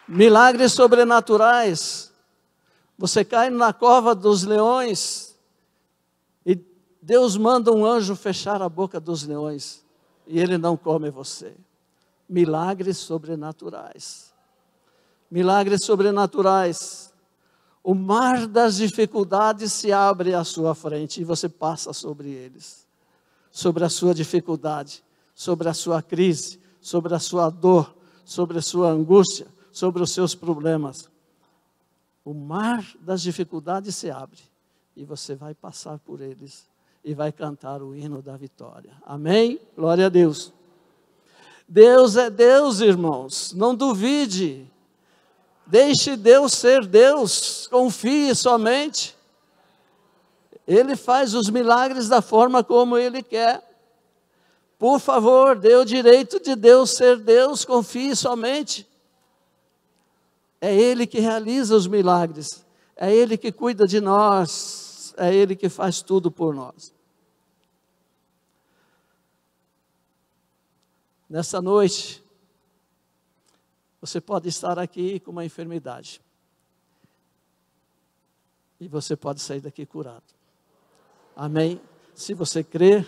Milagres sobrenaturais. Você cai na cova dos leões e Deus manda um anjo fechar a boca dos leões e ele não come você. Milagres sobrenaturais. Milagres sobrenaturais o mar das dificuldades se abre à sua frente e você passa sobre eles, sobre a sua dificuldade, sobre a sua crise, sobre a sua dor, sobre a sua angústia, sobre os seus problemas. O mar das dificuldades se abre e você vai passar por eles e vai cantar o hino da vitória. Amém? Glória a Deus. Deus é Deus, irmãos, não duvide. Deixe Deus ser Deus, confie somente. Ele faz os milagres da forma como ele quer. Por favor, dê o direito de Deus ser Deus, confie somente. É Ele que realiza os milagres, é Ele que cuida de nós, é Ele que faz tudo por nós. Nessa noite, você pode estar aqui com uma enfermidade. E você pode sair daqui curado. Amém? Se você crer,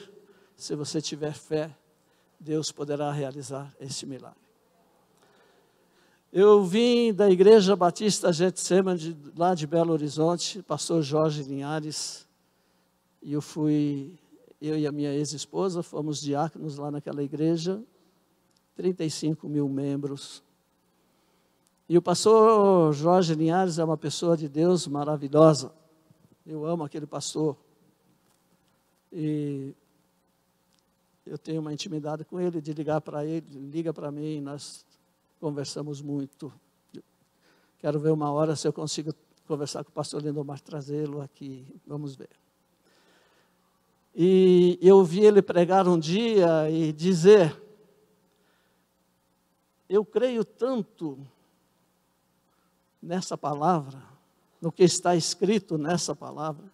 se você tiver fé, Deus poderá realizar esse milagre. Eu vim da Igreja Batista Getsemane, lá de Belo Horizonte, pastor Jorge Linhares, e eu fui, eu e a minha ex-esposa, fomos diáconos lá naquela igreja, 35 mil membros, e o pastor Jorge Linhares é uma pessoa de Deus maravilhosa. Eu amo aquele pastor. E eu tenho uma intimidade com ele, de ligar para ele, liga para mim, nós conversamos muito. Quero ver uma hora se eu consigo conversar com o pastor Lindomar, trazê-lo aqui, vamos ver. E eu vi ele pregar um dia e dizer: Eu creio tanto nessa palavra, no que está escrito nessa palavra.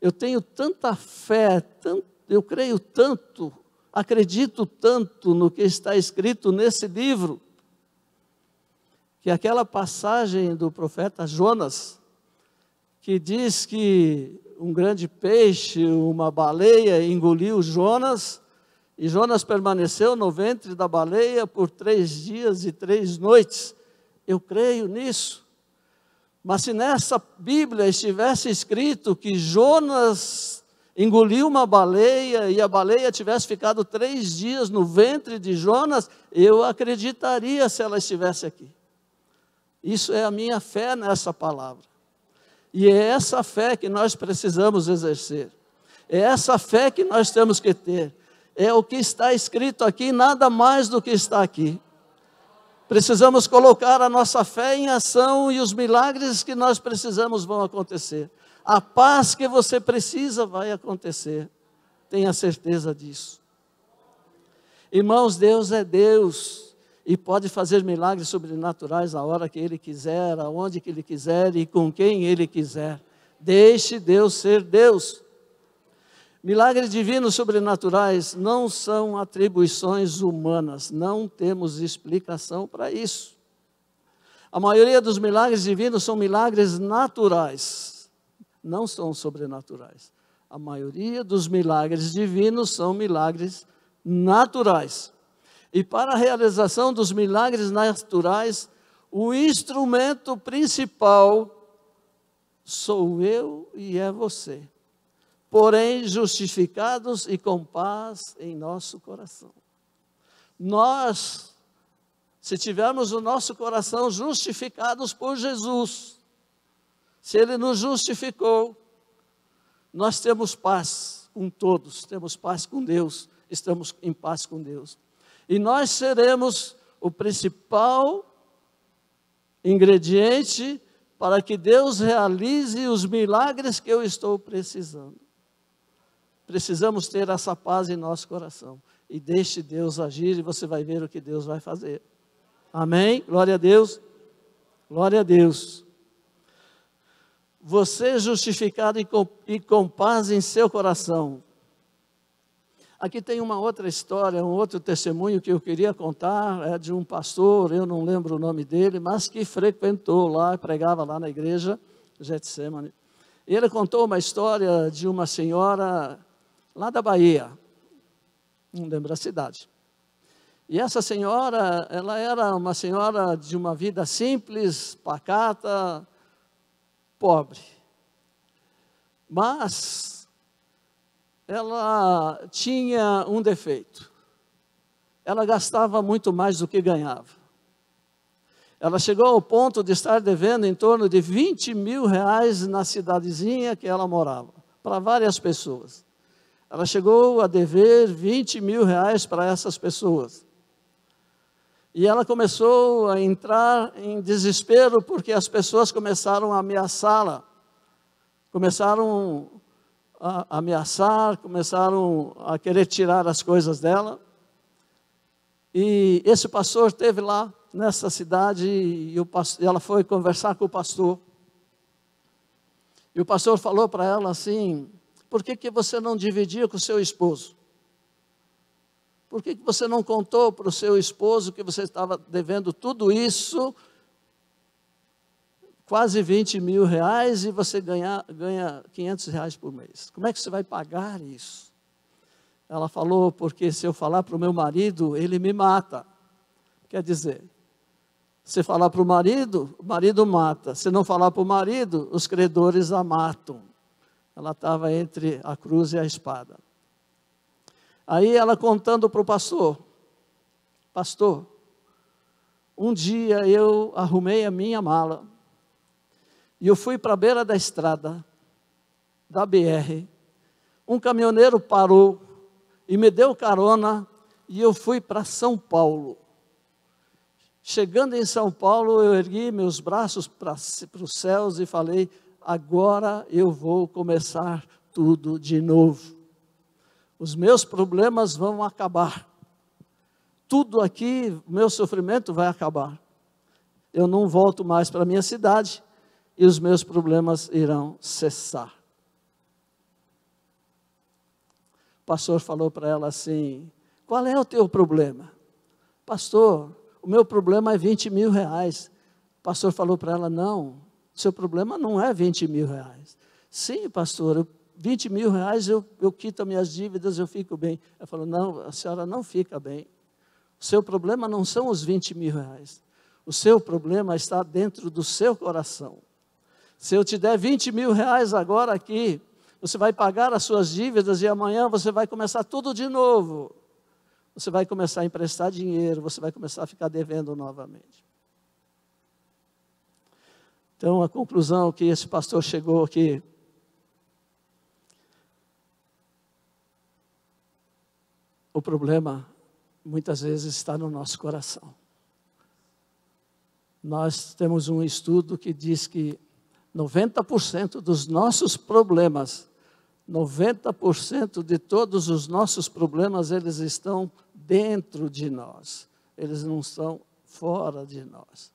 Eu tenho tanta fé, tanto, eu creio tanto, acredito tanto no que está escrito nesse livro, que aquela passagem do profeta Jonas, que diz que um grande peixe, uma baleia engoliu Jonas, e Jonas permaneceu no ventre da baleia por três dias e três noites. Eu creio nisso. Mas se nessa Bíblia estivesse escrito que Jonas engoliu uma baleia e a baleia tivesse ficado três dias no ventre de Jonas, eu acreditaria se ela estivesse aqui. Isso é a minha fé nessa palavra. E é essa fé que nós precisamos exercer. É essa fé que nós temos que ter. É o que está escrito aqui, nada mais do que está aqui. Precisamos colocar a nossa fé em ação e os milagres que nós precisamos vão acontecer. A paz que você precisa vai acontecer. Tenha certeza disso. Irmãos, Deus é Deus e pode fazer milagres sobrenaturais a hora que Ele quiser, aonde que Ele quiser e com quem Ele quiser. Deixe Deus ser Deus. Milagres divinos sobrenaturais não são atribuições humanas, não temos explicação para isso. A maioria dos milagres divinos são milagres naturais, não são sobrenaturais. A maioria dos milagres divinos são milagres naturais. E para a realização dos milagres naturais, o instrumento principal sou eu e é você porém justificados e com paz em nosso coração. Nós, se tivermos o nosso coração justificados por Jesus, se Ele nos justificou, nós temos paz com todos, temos paz com Deus, estamos em paz com Deus. E nós seremos o principal ingrediente para que Deus realize os milagres que eu estou precisando. Precisamos ter essa paz em nosso coração. E deixe Deus agir e você vai ver o que Deus vai fazer. Amém? Glória a Deus. Glória a Deus. Você é justificado e com, e com paz em seu coração. Aqui tem uma outra história, um outro testemunho que eu queria contar, é de um pastor, eu não lembro o nome dele, mas que frequentou lá, pregava lá na igreja, Getsemane. Ele contou uma história de uma senhora lá da Bahia, não lembro a cidade. E essa senhora, ela era uma senhora de uma vida simples, pacata, pobre. Mas ela tinha um defeito. Ela gastava muito mais do que ganhava. Ela chegou ao ponto de estar devendo em torno de 20 mil reais na cidadezinha que ela morava, para várias pessoas. Ela chegou a dever 20 mil reais para essas pessoas. E ela começou a entrar em desespero porque as pessoas começaram a ameaçá-la, começaram a ameaçar, começaram a querer tirar as coisas dela. E esse pastor teve lá nessa cidade e ela foi conversar com o pastor. E o pastor falou para ela assim: por que, que você não dividia com o seu esposo? Por que, que você não contou para o seu esposo que você estava devendo tudo isso, quase 20 mil reais, e você ganha, ganha 500 reais por mês? Como é que você vai pagar isso? Ela falou, porque se eu falar para o meu marido, ele me mata. Quer dizer, se falar para o marido, o marido mata. Se não falar para o marido, os credores a matam. Ela estava entre a cruz e a espada. Aí ela contando para o pastor: Pastor, um dia eu arrumei a minha mala e eu fui para a beira da estrada, da BR. Um caminhoneiro parou e me deu carona e eu fui para São Paulo. Chegando em São Paulo, eu ergui meus braços para os céus e falei: agora eu vou começar tudo de novo. Os meus problemas vão acabar. Tudo aqui, meu sofrimento vai acabar. Eu não volto mais para minha cidade e os meus problemas irão cessar. O pastor falou para ela assim: Qual é o teu problema? Pastor, o meu problema é 20 mil reais. O pastor falou para ela: Não, seu problema não é 20 mil reais. Sim, pastor, eu, 20 mil reais eu, eu quito minhas dívidas, eu fico bem. Ela falou: não, a senhora não fica bem. O seu problema não são os 20 mil reais. O seu problema está dentro do seu coração. Se eu te der 20 mil reais agora aqui, você vai pagar as suas dívidas e amanhã você vai começar tudo de novo. Você vai começar a emprestar dinheiro, você vai começar a ficar devendo novamente. Então, a conclusão que esse pastor chegou aqui. O problema muitas vezes está no nosso coração. Nós temos um estudo que diz que 90% dos nossos problemas, 90% de todos os nossos problemas, eles estão dentro de nós, eles não estão fora de nós.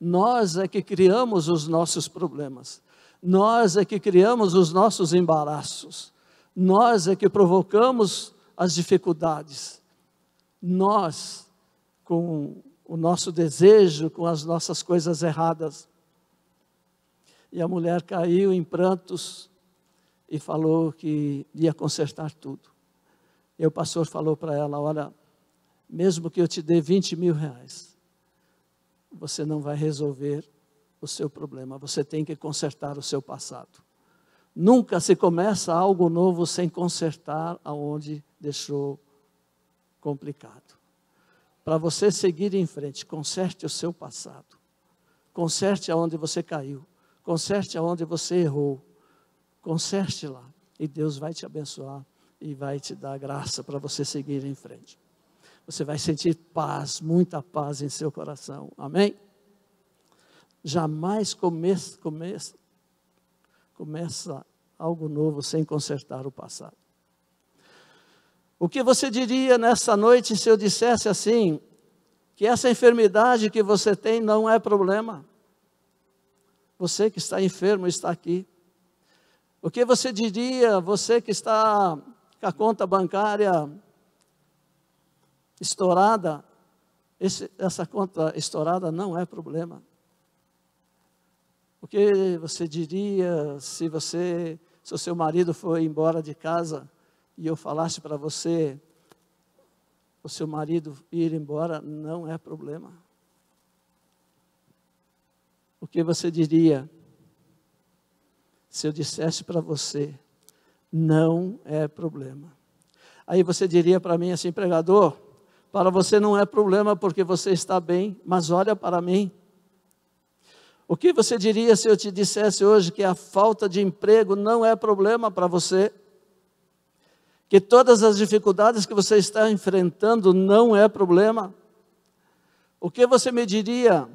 Nós é que criamos os nossos problemas, nós é que criamos os nossos embaraços, nós é que provocamos as dificuldades. Nós, com o nosso desejo, com as nossas coisas erradas. E a mulher caiu em prantos e falou que ia consertar tudo. E o pastor falou para ela: Olha, mesmo que eu te dê 20 mil reais, você não vai resolver o seu problema. Você tem que consertar o seu passado. Nunca se começa algo novo sem consertar aonde deixou complicado. Para você seguir em frente, conserte o seu passado. Conserte aonde você caiu. Conserte aonde você errou. Conserte lá. E Deus vai te abençoar e vai te dar graça para você seguir em frente você vai sentir paz, muita paz em seu coração. Amém? Jamais comece, comece, começa algo novo sem consertar o passado. O que você diria nessa noite se eu dissesse assim: que essa enfermidade que você tem não é problema? Você que está enfermo está aqui. O que você diria, você que está com a conta bancária estourada, esse, essa conta estourada não é problema. O que você diria se você, se o seu marido foi embora de casa e eu falasse para você, o seu marido ir embora não é problema? O que você diria se eu dissesse para você, não é problema? Aí você diria para mim assim, pregador, para você não é problema porque você está bem, mas olha para mim. O que você diria se eu te dissesse hoje que a falta de emprego não é problema para você? Que todas as dificuldades que você está enfrentando não é problema? O que você me diria?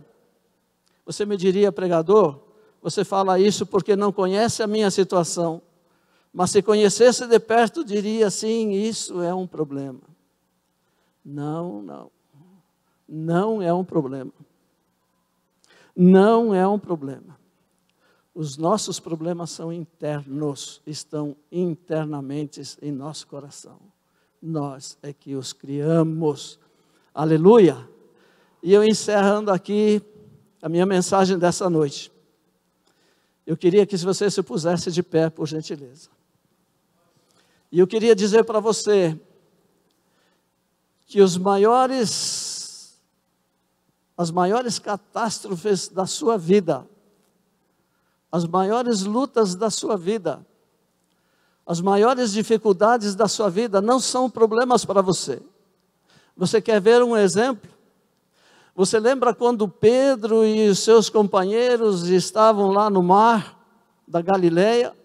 Você me diria, pregador, você fala isso porque não conhece a minha situação, mas se conhecesse de perto, diria sim, isso é um problema. Não, não. Não é um problema. Não é um problema. Os nossos problemas são internos, estão internamente em nosso coração. Nós é que os criamos. Aleluia! E eu encerrando aqui a minha mensagem dessa noite. Eu queria que você se pusesse de pé, por gentileza. E eu queria dizer para você que os maiores, as maiores catástrofes da sua vida, as maiores lutas da sua vida, as maiores dificuldades da sua vida não são problemas para você. Você quer ver um exemplo? Você lembra quando Pedro e os seus companheiros estavam lá no mar da Galileia?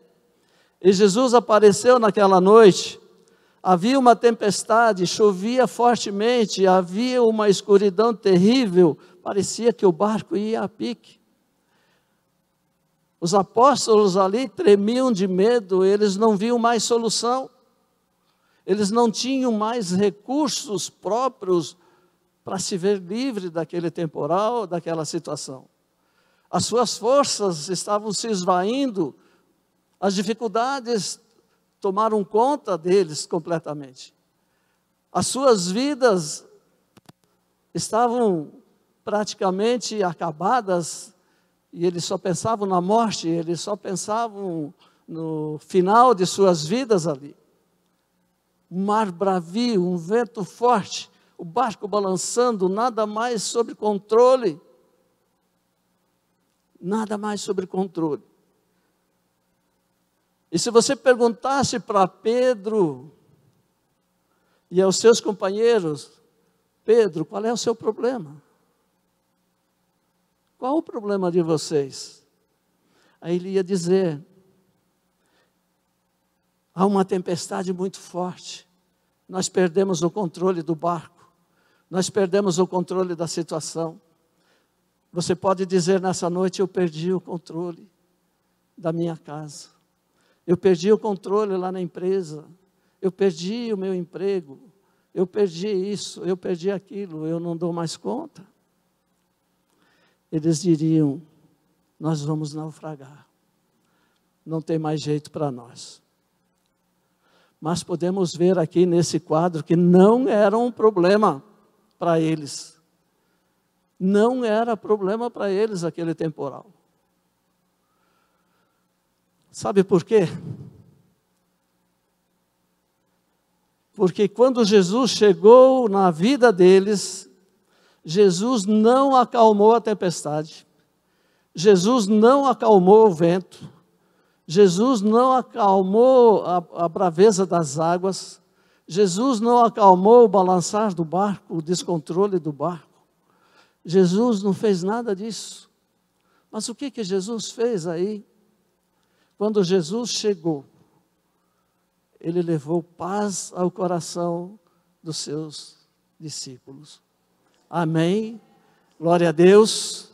E Jesus apareceu naquela noite Havia uma tempestade, chovia fortemente, havia uma escuridão terrível, parecia que o barco ia a pique. Os apóstolos ali tremiam de medo, eles não viam mais solução, eles não tinham mais recursos próprios para se ver livre daquele temporal, daquela situação. As suas forças estavam se esvaindo, as dificuldades tomaram conta deles completamente. As suas vidas estavam praticamente acabadas e eles só pensavam na morte, eles só pensavam no final de suas vidas ali. Um mar bravio, um vento forte, o barco balançando, nada mais sobre controle. Nada mais sobre controle. E se você perguntasse para Pedro e aos seus companheiros, Pedro, qual é o seu problema? Qual o problema de vocês? Aí ele ia dizer: há uma tempestade muito forte, nós perdemos o controle do barco, nós perdemos o controle da situação. Você pode dizer nessa noite: eu perdi o controle da minha casa. Eu perdi o controle lá na empresa. Eu perdi o meu emprego. Eu perdi isso, eu perdi aquilo, eu não dou mais conta. Eles diriam: Nós vamos naufragar. Não tem mais jeito para nós. Mas podemos ver aqui nesse quadro que não era um problema para eles. Não era problema para eles aquele temporal. Sabe por quê? Porque quando Jesus chegou na vida deles, Jesus não acalmou a tempestade, Jesus não acalmou o vento, Jesus não acalmou a, a braveza das águas, Jesus não acalmou o balançar do barco, o descontrole do barco. Jesus não fez nada disso. Mas o que que Jesus fez aí? Quando Jesus chegou, ele levou paz ao coração dos seus discípulos. Amém. Glória a Deus.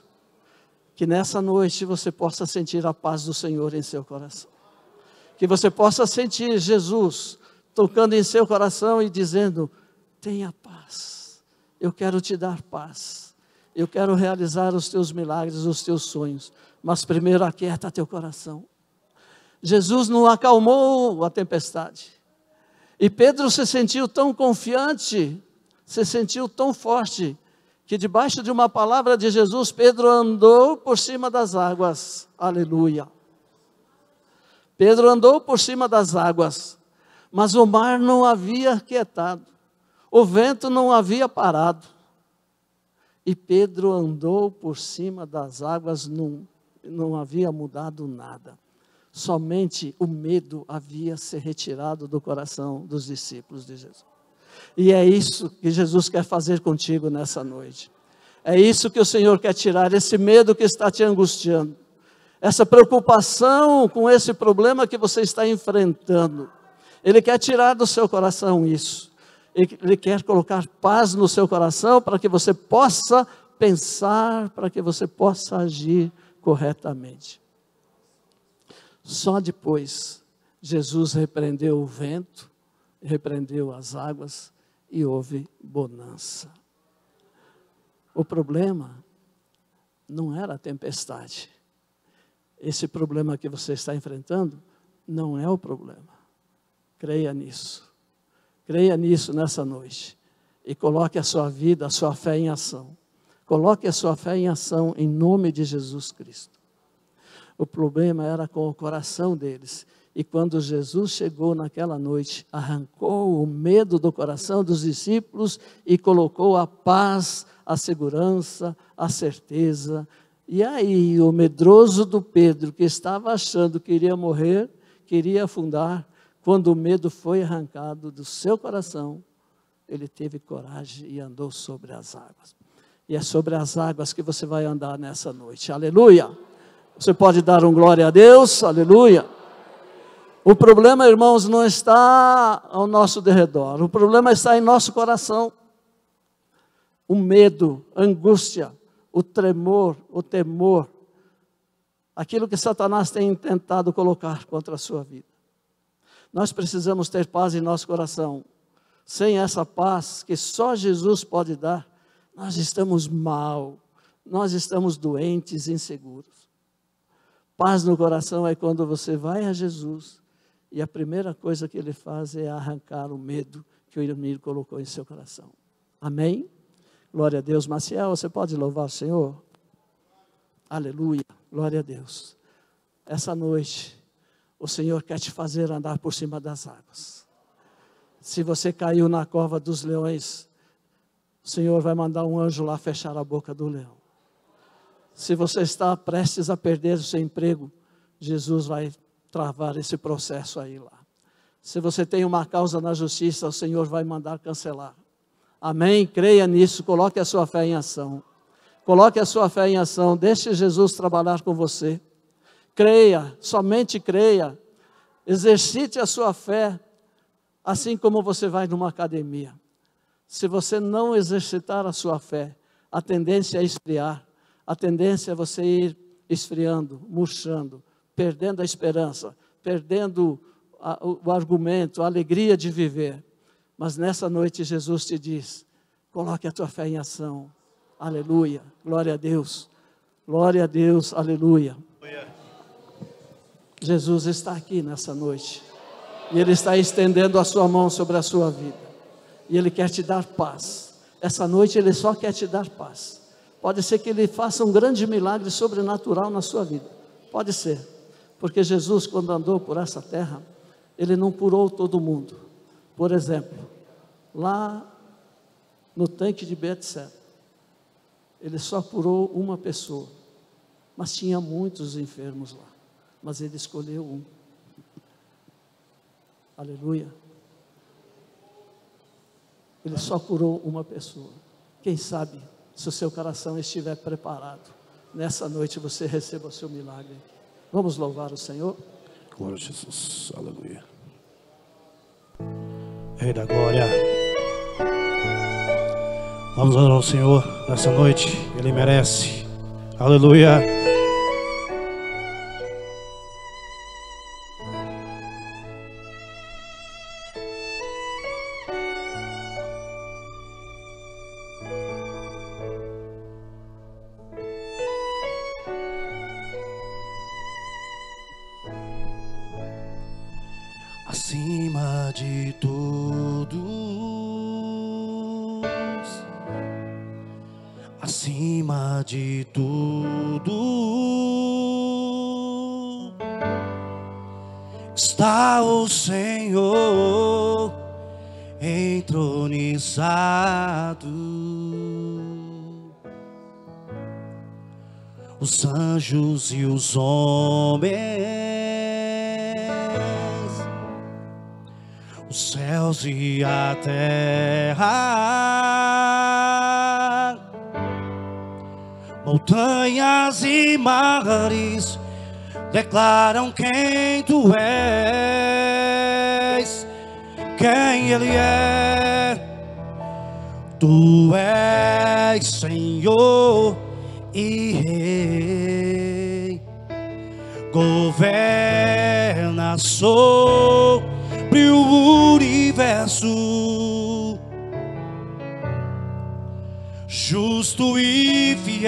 Que nessa noite você possa sentir a paz do Senhor em seu coração. Que você possa sentir Jesus tocando em seu coração e dizendo: Tenha paz. Eu quero te dar paz. Eu quero realizar os teus milagres, os teus sonhos. Mas primeiro aquieta teu coração. Jesus não acalmou a tempestade. E Pedro se sentiu tão confiante, se sentiu tão forte, que debaixo de uma palavra de Jesus, Pedro andou por cima das águas. Aleluia. Pedro andou por cima das águas, mas o mar não havia quietado, o vento não havia parado. E Pedro andou por cima das águas, não, não havia mudado nada somente o medo havia se retirado do coração dos discípulos de Jesus. E é isso que Jesus quer fazer contigo nessa noite. É isso que o Senhor quer tirar, esse medo que está te angustiando, essa preocupação com esse problema que você está enfrentando. Ele quer tirar do seu coração isso. Ele quer colocar paz no seu coração para que você possa pensar, para que você possa agir corretamente. Só depois Jesus repreendeu o vento, repreendeu as águas e houve bonança. O problema não era a tempestade. Esse problema que você está enfrentando não é o problema. Creia nisso. Creia nisso nessa noite e coloque a sua vida, a sua fé em ação. Coloque a sua fé em ação em nome de Jesus Cristo o problema era com o coração deles. E quando Jesus chegou naquela noite, arrancou o medo do coração dos discípulos e colocou a paz, a segurança, a certeza. E aí, o medroso do Pedro, que estava achando que iria morrer, queria afundar, quando o medo foi arrancado do seu coração, ele teve coragem e andou sobre as águas. E é sobre as águas que você vai andar nessa noite. Aleluia! Você pode dar um glória a Deus, aleluia. O problema, irmãos, não está ao nosso derredor, o problema está em nosso coração. O medo, a angústia, o tremor, o temor, aquilo que Satanás tem tentado colocar contra a sua vida. Nós precisamos ter paz em nosso coração. Sem essa paz que só Jesus pode dar, nós estamos mal, nós estamos doentes, inseguros paz no coração é quando você vai a Jesus e a primeira coisa que ele faz é arrancar o medo que o inimigo colocou em seu coração. Amém? Glória a Deus. Maciel, você pode louvar o Senhor? Aleluia. Glória a Deus. Essa noite, o Senhor quer te fazer andar por cima das águas. Se você caiu na cova dos leões, o Senhor vai mandar um anjo lá fechar a boca do leão. Se você está prestes a perder o seu emprego, Jesus vai travar esse processo aí lá. Se você tem uma causa na justiça, o Senhor vai mandar cancelar. Amém? Creia nisso, coloque a sua fé em ação. Coloque a sua fé em ação, deixe Jesus trabalhar com você. Creia, somente creia. Exercite a sua fé, assim como você vai numa academia. Se você não exercitar a sua fé, a tendência é esfriar, a tendência é você ir esfriando, murchando, perdendo a esperança, perdendo a, o argumento, a alegria de viver. Mas nessa noite Jesus te diz: coloque a tua fé em ação. Aleluia. Glória a Deus. Glória a Deus. Aleluia. Jesus está aqui nessa noite. E Ele está estendendo a sua mão sobre a sua vida. E Ele quer te dar paz. Essa noite Ele só quer te dar paz. Pode ser que ele faça um grande milagre sobrenatural na sua vida. Pode ser. Porque Jesus, quando andou por essa terra, ele não curou todo mundo. Por exemplo, lá no tanque de Betseba, ele só curou uma pessoa, mas tinha muitos enfermos lá. Mas ele escolheu um. Aleluia. Ele só curou uma pessoa. Quem sabe se o seu coração estiver preparado. Nessa noite você receba o seu milagre. Vamos louvar o Senhor? Glória a Jesus, aleluia. Rei da glória. Vamos adorar o Senhor nessa noite, Ele merece. Aleluia. acima de todos, acima de tudo está o Senhor entronizado. Os anjos e os homens céus e a terra, montanhas e mares declaram quem tu és, quem Ele é. Tu és Senhor e Rei, governa sobre sobre o universo. Justo e fiel,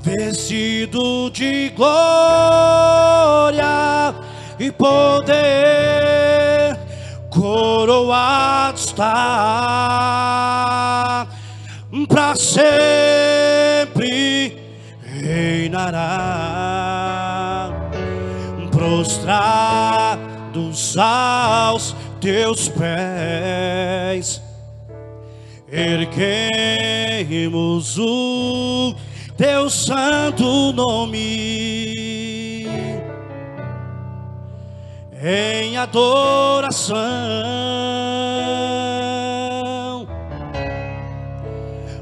vestido de glória e poder, coroado está para sempre reinará prostrados aos teus pés. Erguemos o teu santo nome em adoração,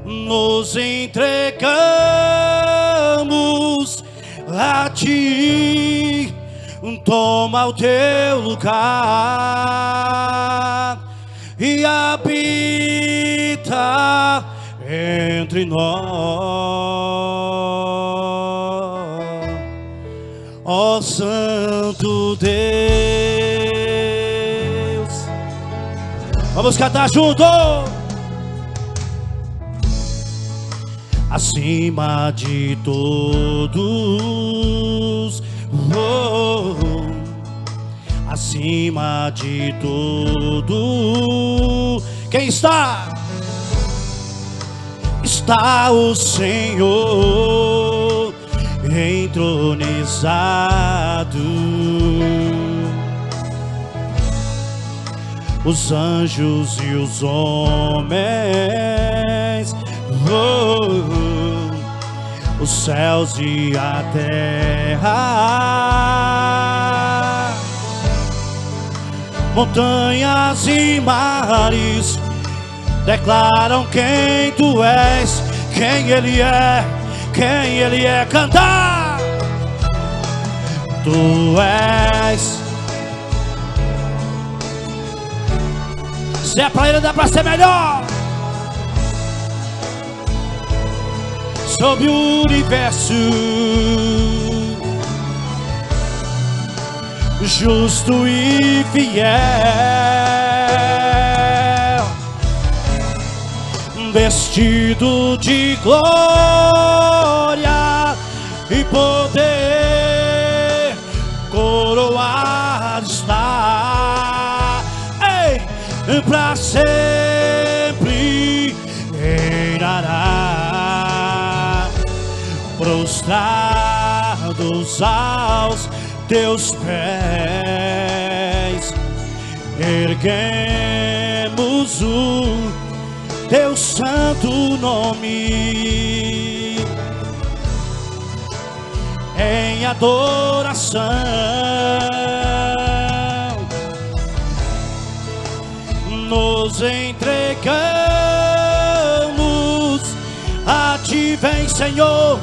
nos entregamos a ti toma o teu lugar e habita entre nós, ó Santo Deus. Vamos cantar junto. Acima de todos acima de tudo. Quem está? Está o Senhor entronizado. Os anjos e os homens. Oh, os céus e a terra, montanhas e mares declaram quem tu és, quem ele é, quem ele é. Cantar, tu és. Se é pra ele, dá pra ser melhor. sobre o universo. Justo e fiel, vestido de glória e poder, coroado está, ei, pra ser. prostrados aos teus pés, erguemos o teu santo nome em adoração, nos entregamos a ti, bem, Senhor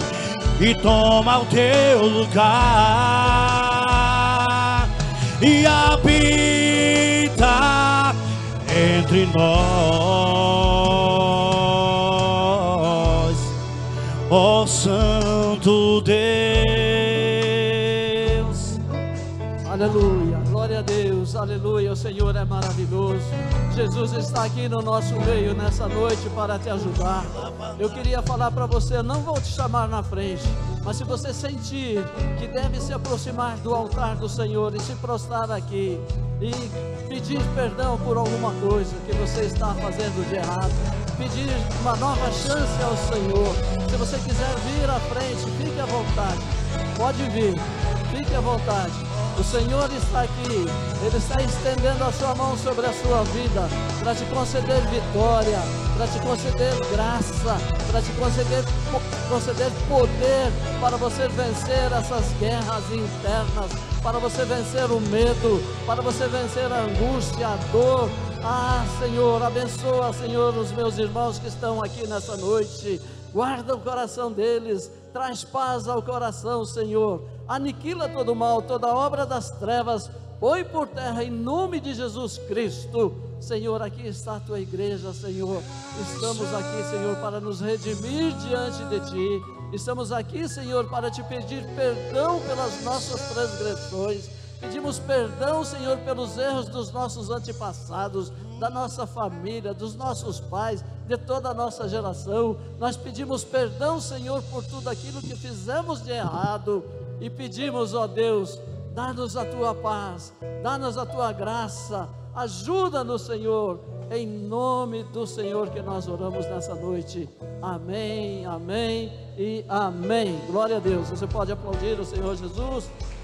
e toma o teu lugar e habita entre nós, ó Santo Deus. Aleluia. Glória a Deus, aleluia. O Senhor é maravilhoso. Jesus está aqui no nosso meio nessa noite para te ajudar. Eu queria falar para você: não vou te chamar na frente, mas se você sentir que deve se aproximar do altar do Senhor e se prostrar aqui e pedir perdão por alguma coisa que você está fazendo de errado, pedir uma nova chance ao Senhor. Se você quiser vir à frente, fique à vontade. Pode vir, fique à vontade o Senhor está aqui, Ele está estendendo a sua mão sobre a sua vida para te conceder vitória, para te conceder graça, para te conceder, conceder poder para você vencer essas guerras internas, para você vencer o medo, para você vencer a angústia, a dor, ah, Senhor, abençoa, Senhor, os meus irmãos que estão aqui nessa noite. Guarda o coração deles traz paz ao coração, Senhor. Aniquila todo mal, toda obra das trevas, põe por terra em nome de Jesus Cristo. Senhor, aqui está a tua igreja, Senhor. Estamos aqui, Senhor, para nos redimir diante de ti. Estamos aqui, Senhor, para te pedir perdão pelas nossas transgressões. Pedimos perdão, Senhor, pelos erros dos nossos antepassados, da nossa família, dos nossos pais, de toda a nossa geração. Nós pedimos perdão, Senhor, por tudo aquilo que fizemos de errado e pedimos, ó Deus, dá-nos a tua paz, dá-nos a tua graça, ajuda-nos, Senhor, em nome do Senhor que nós oramos nessa noite. Amém, amém e amém. Glória a Deus. Você pode aplaudir o Senhor Jesus.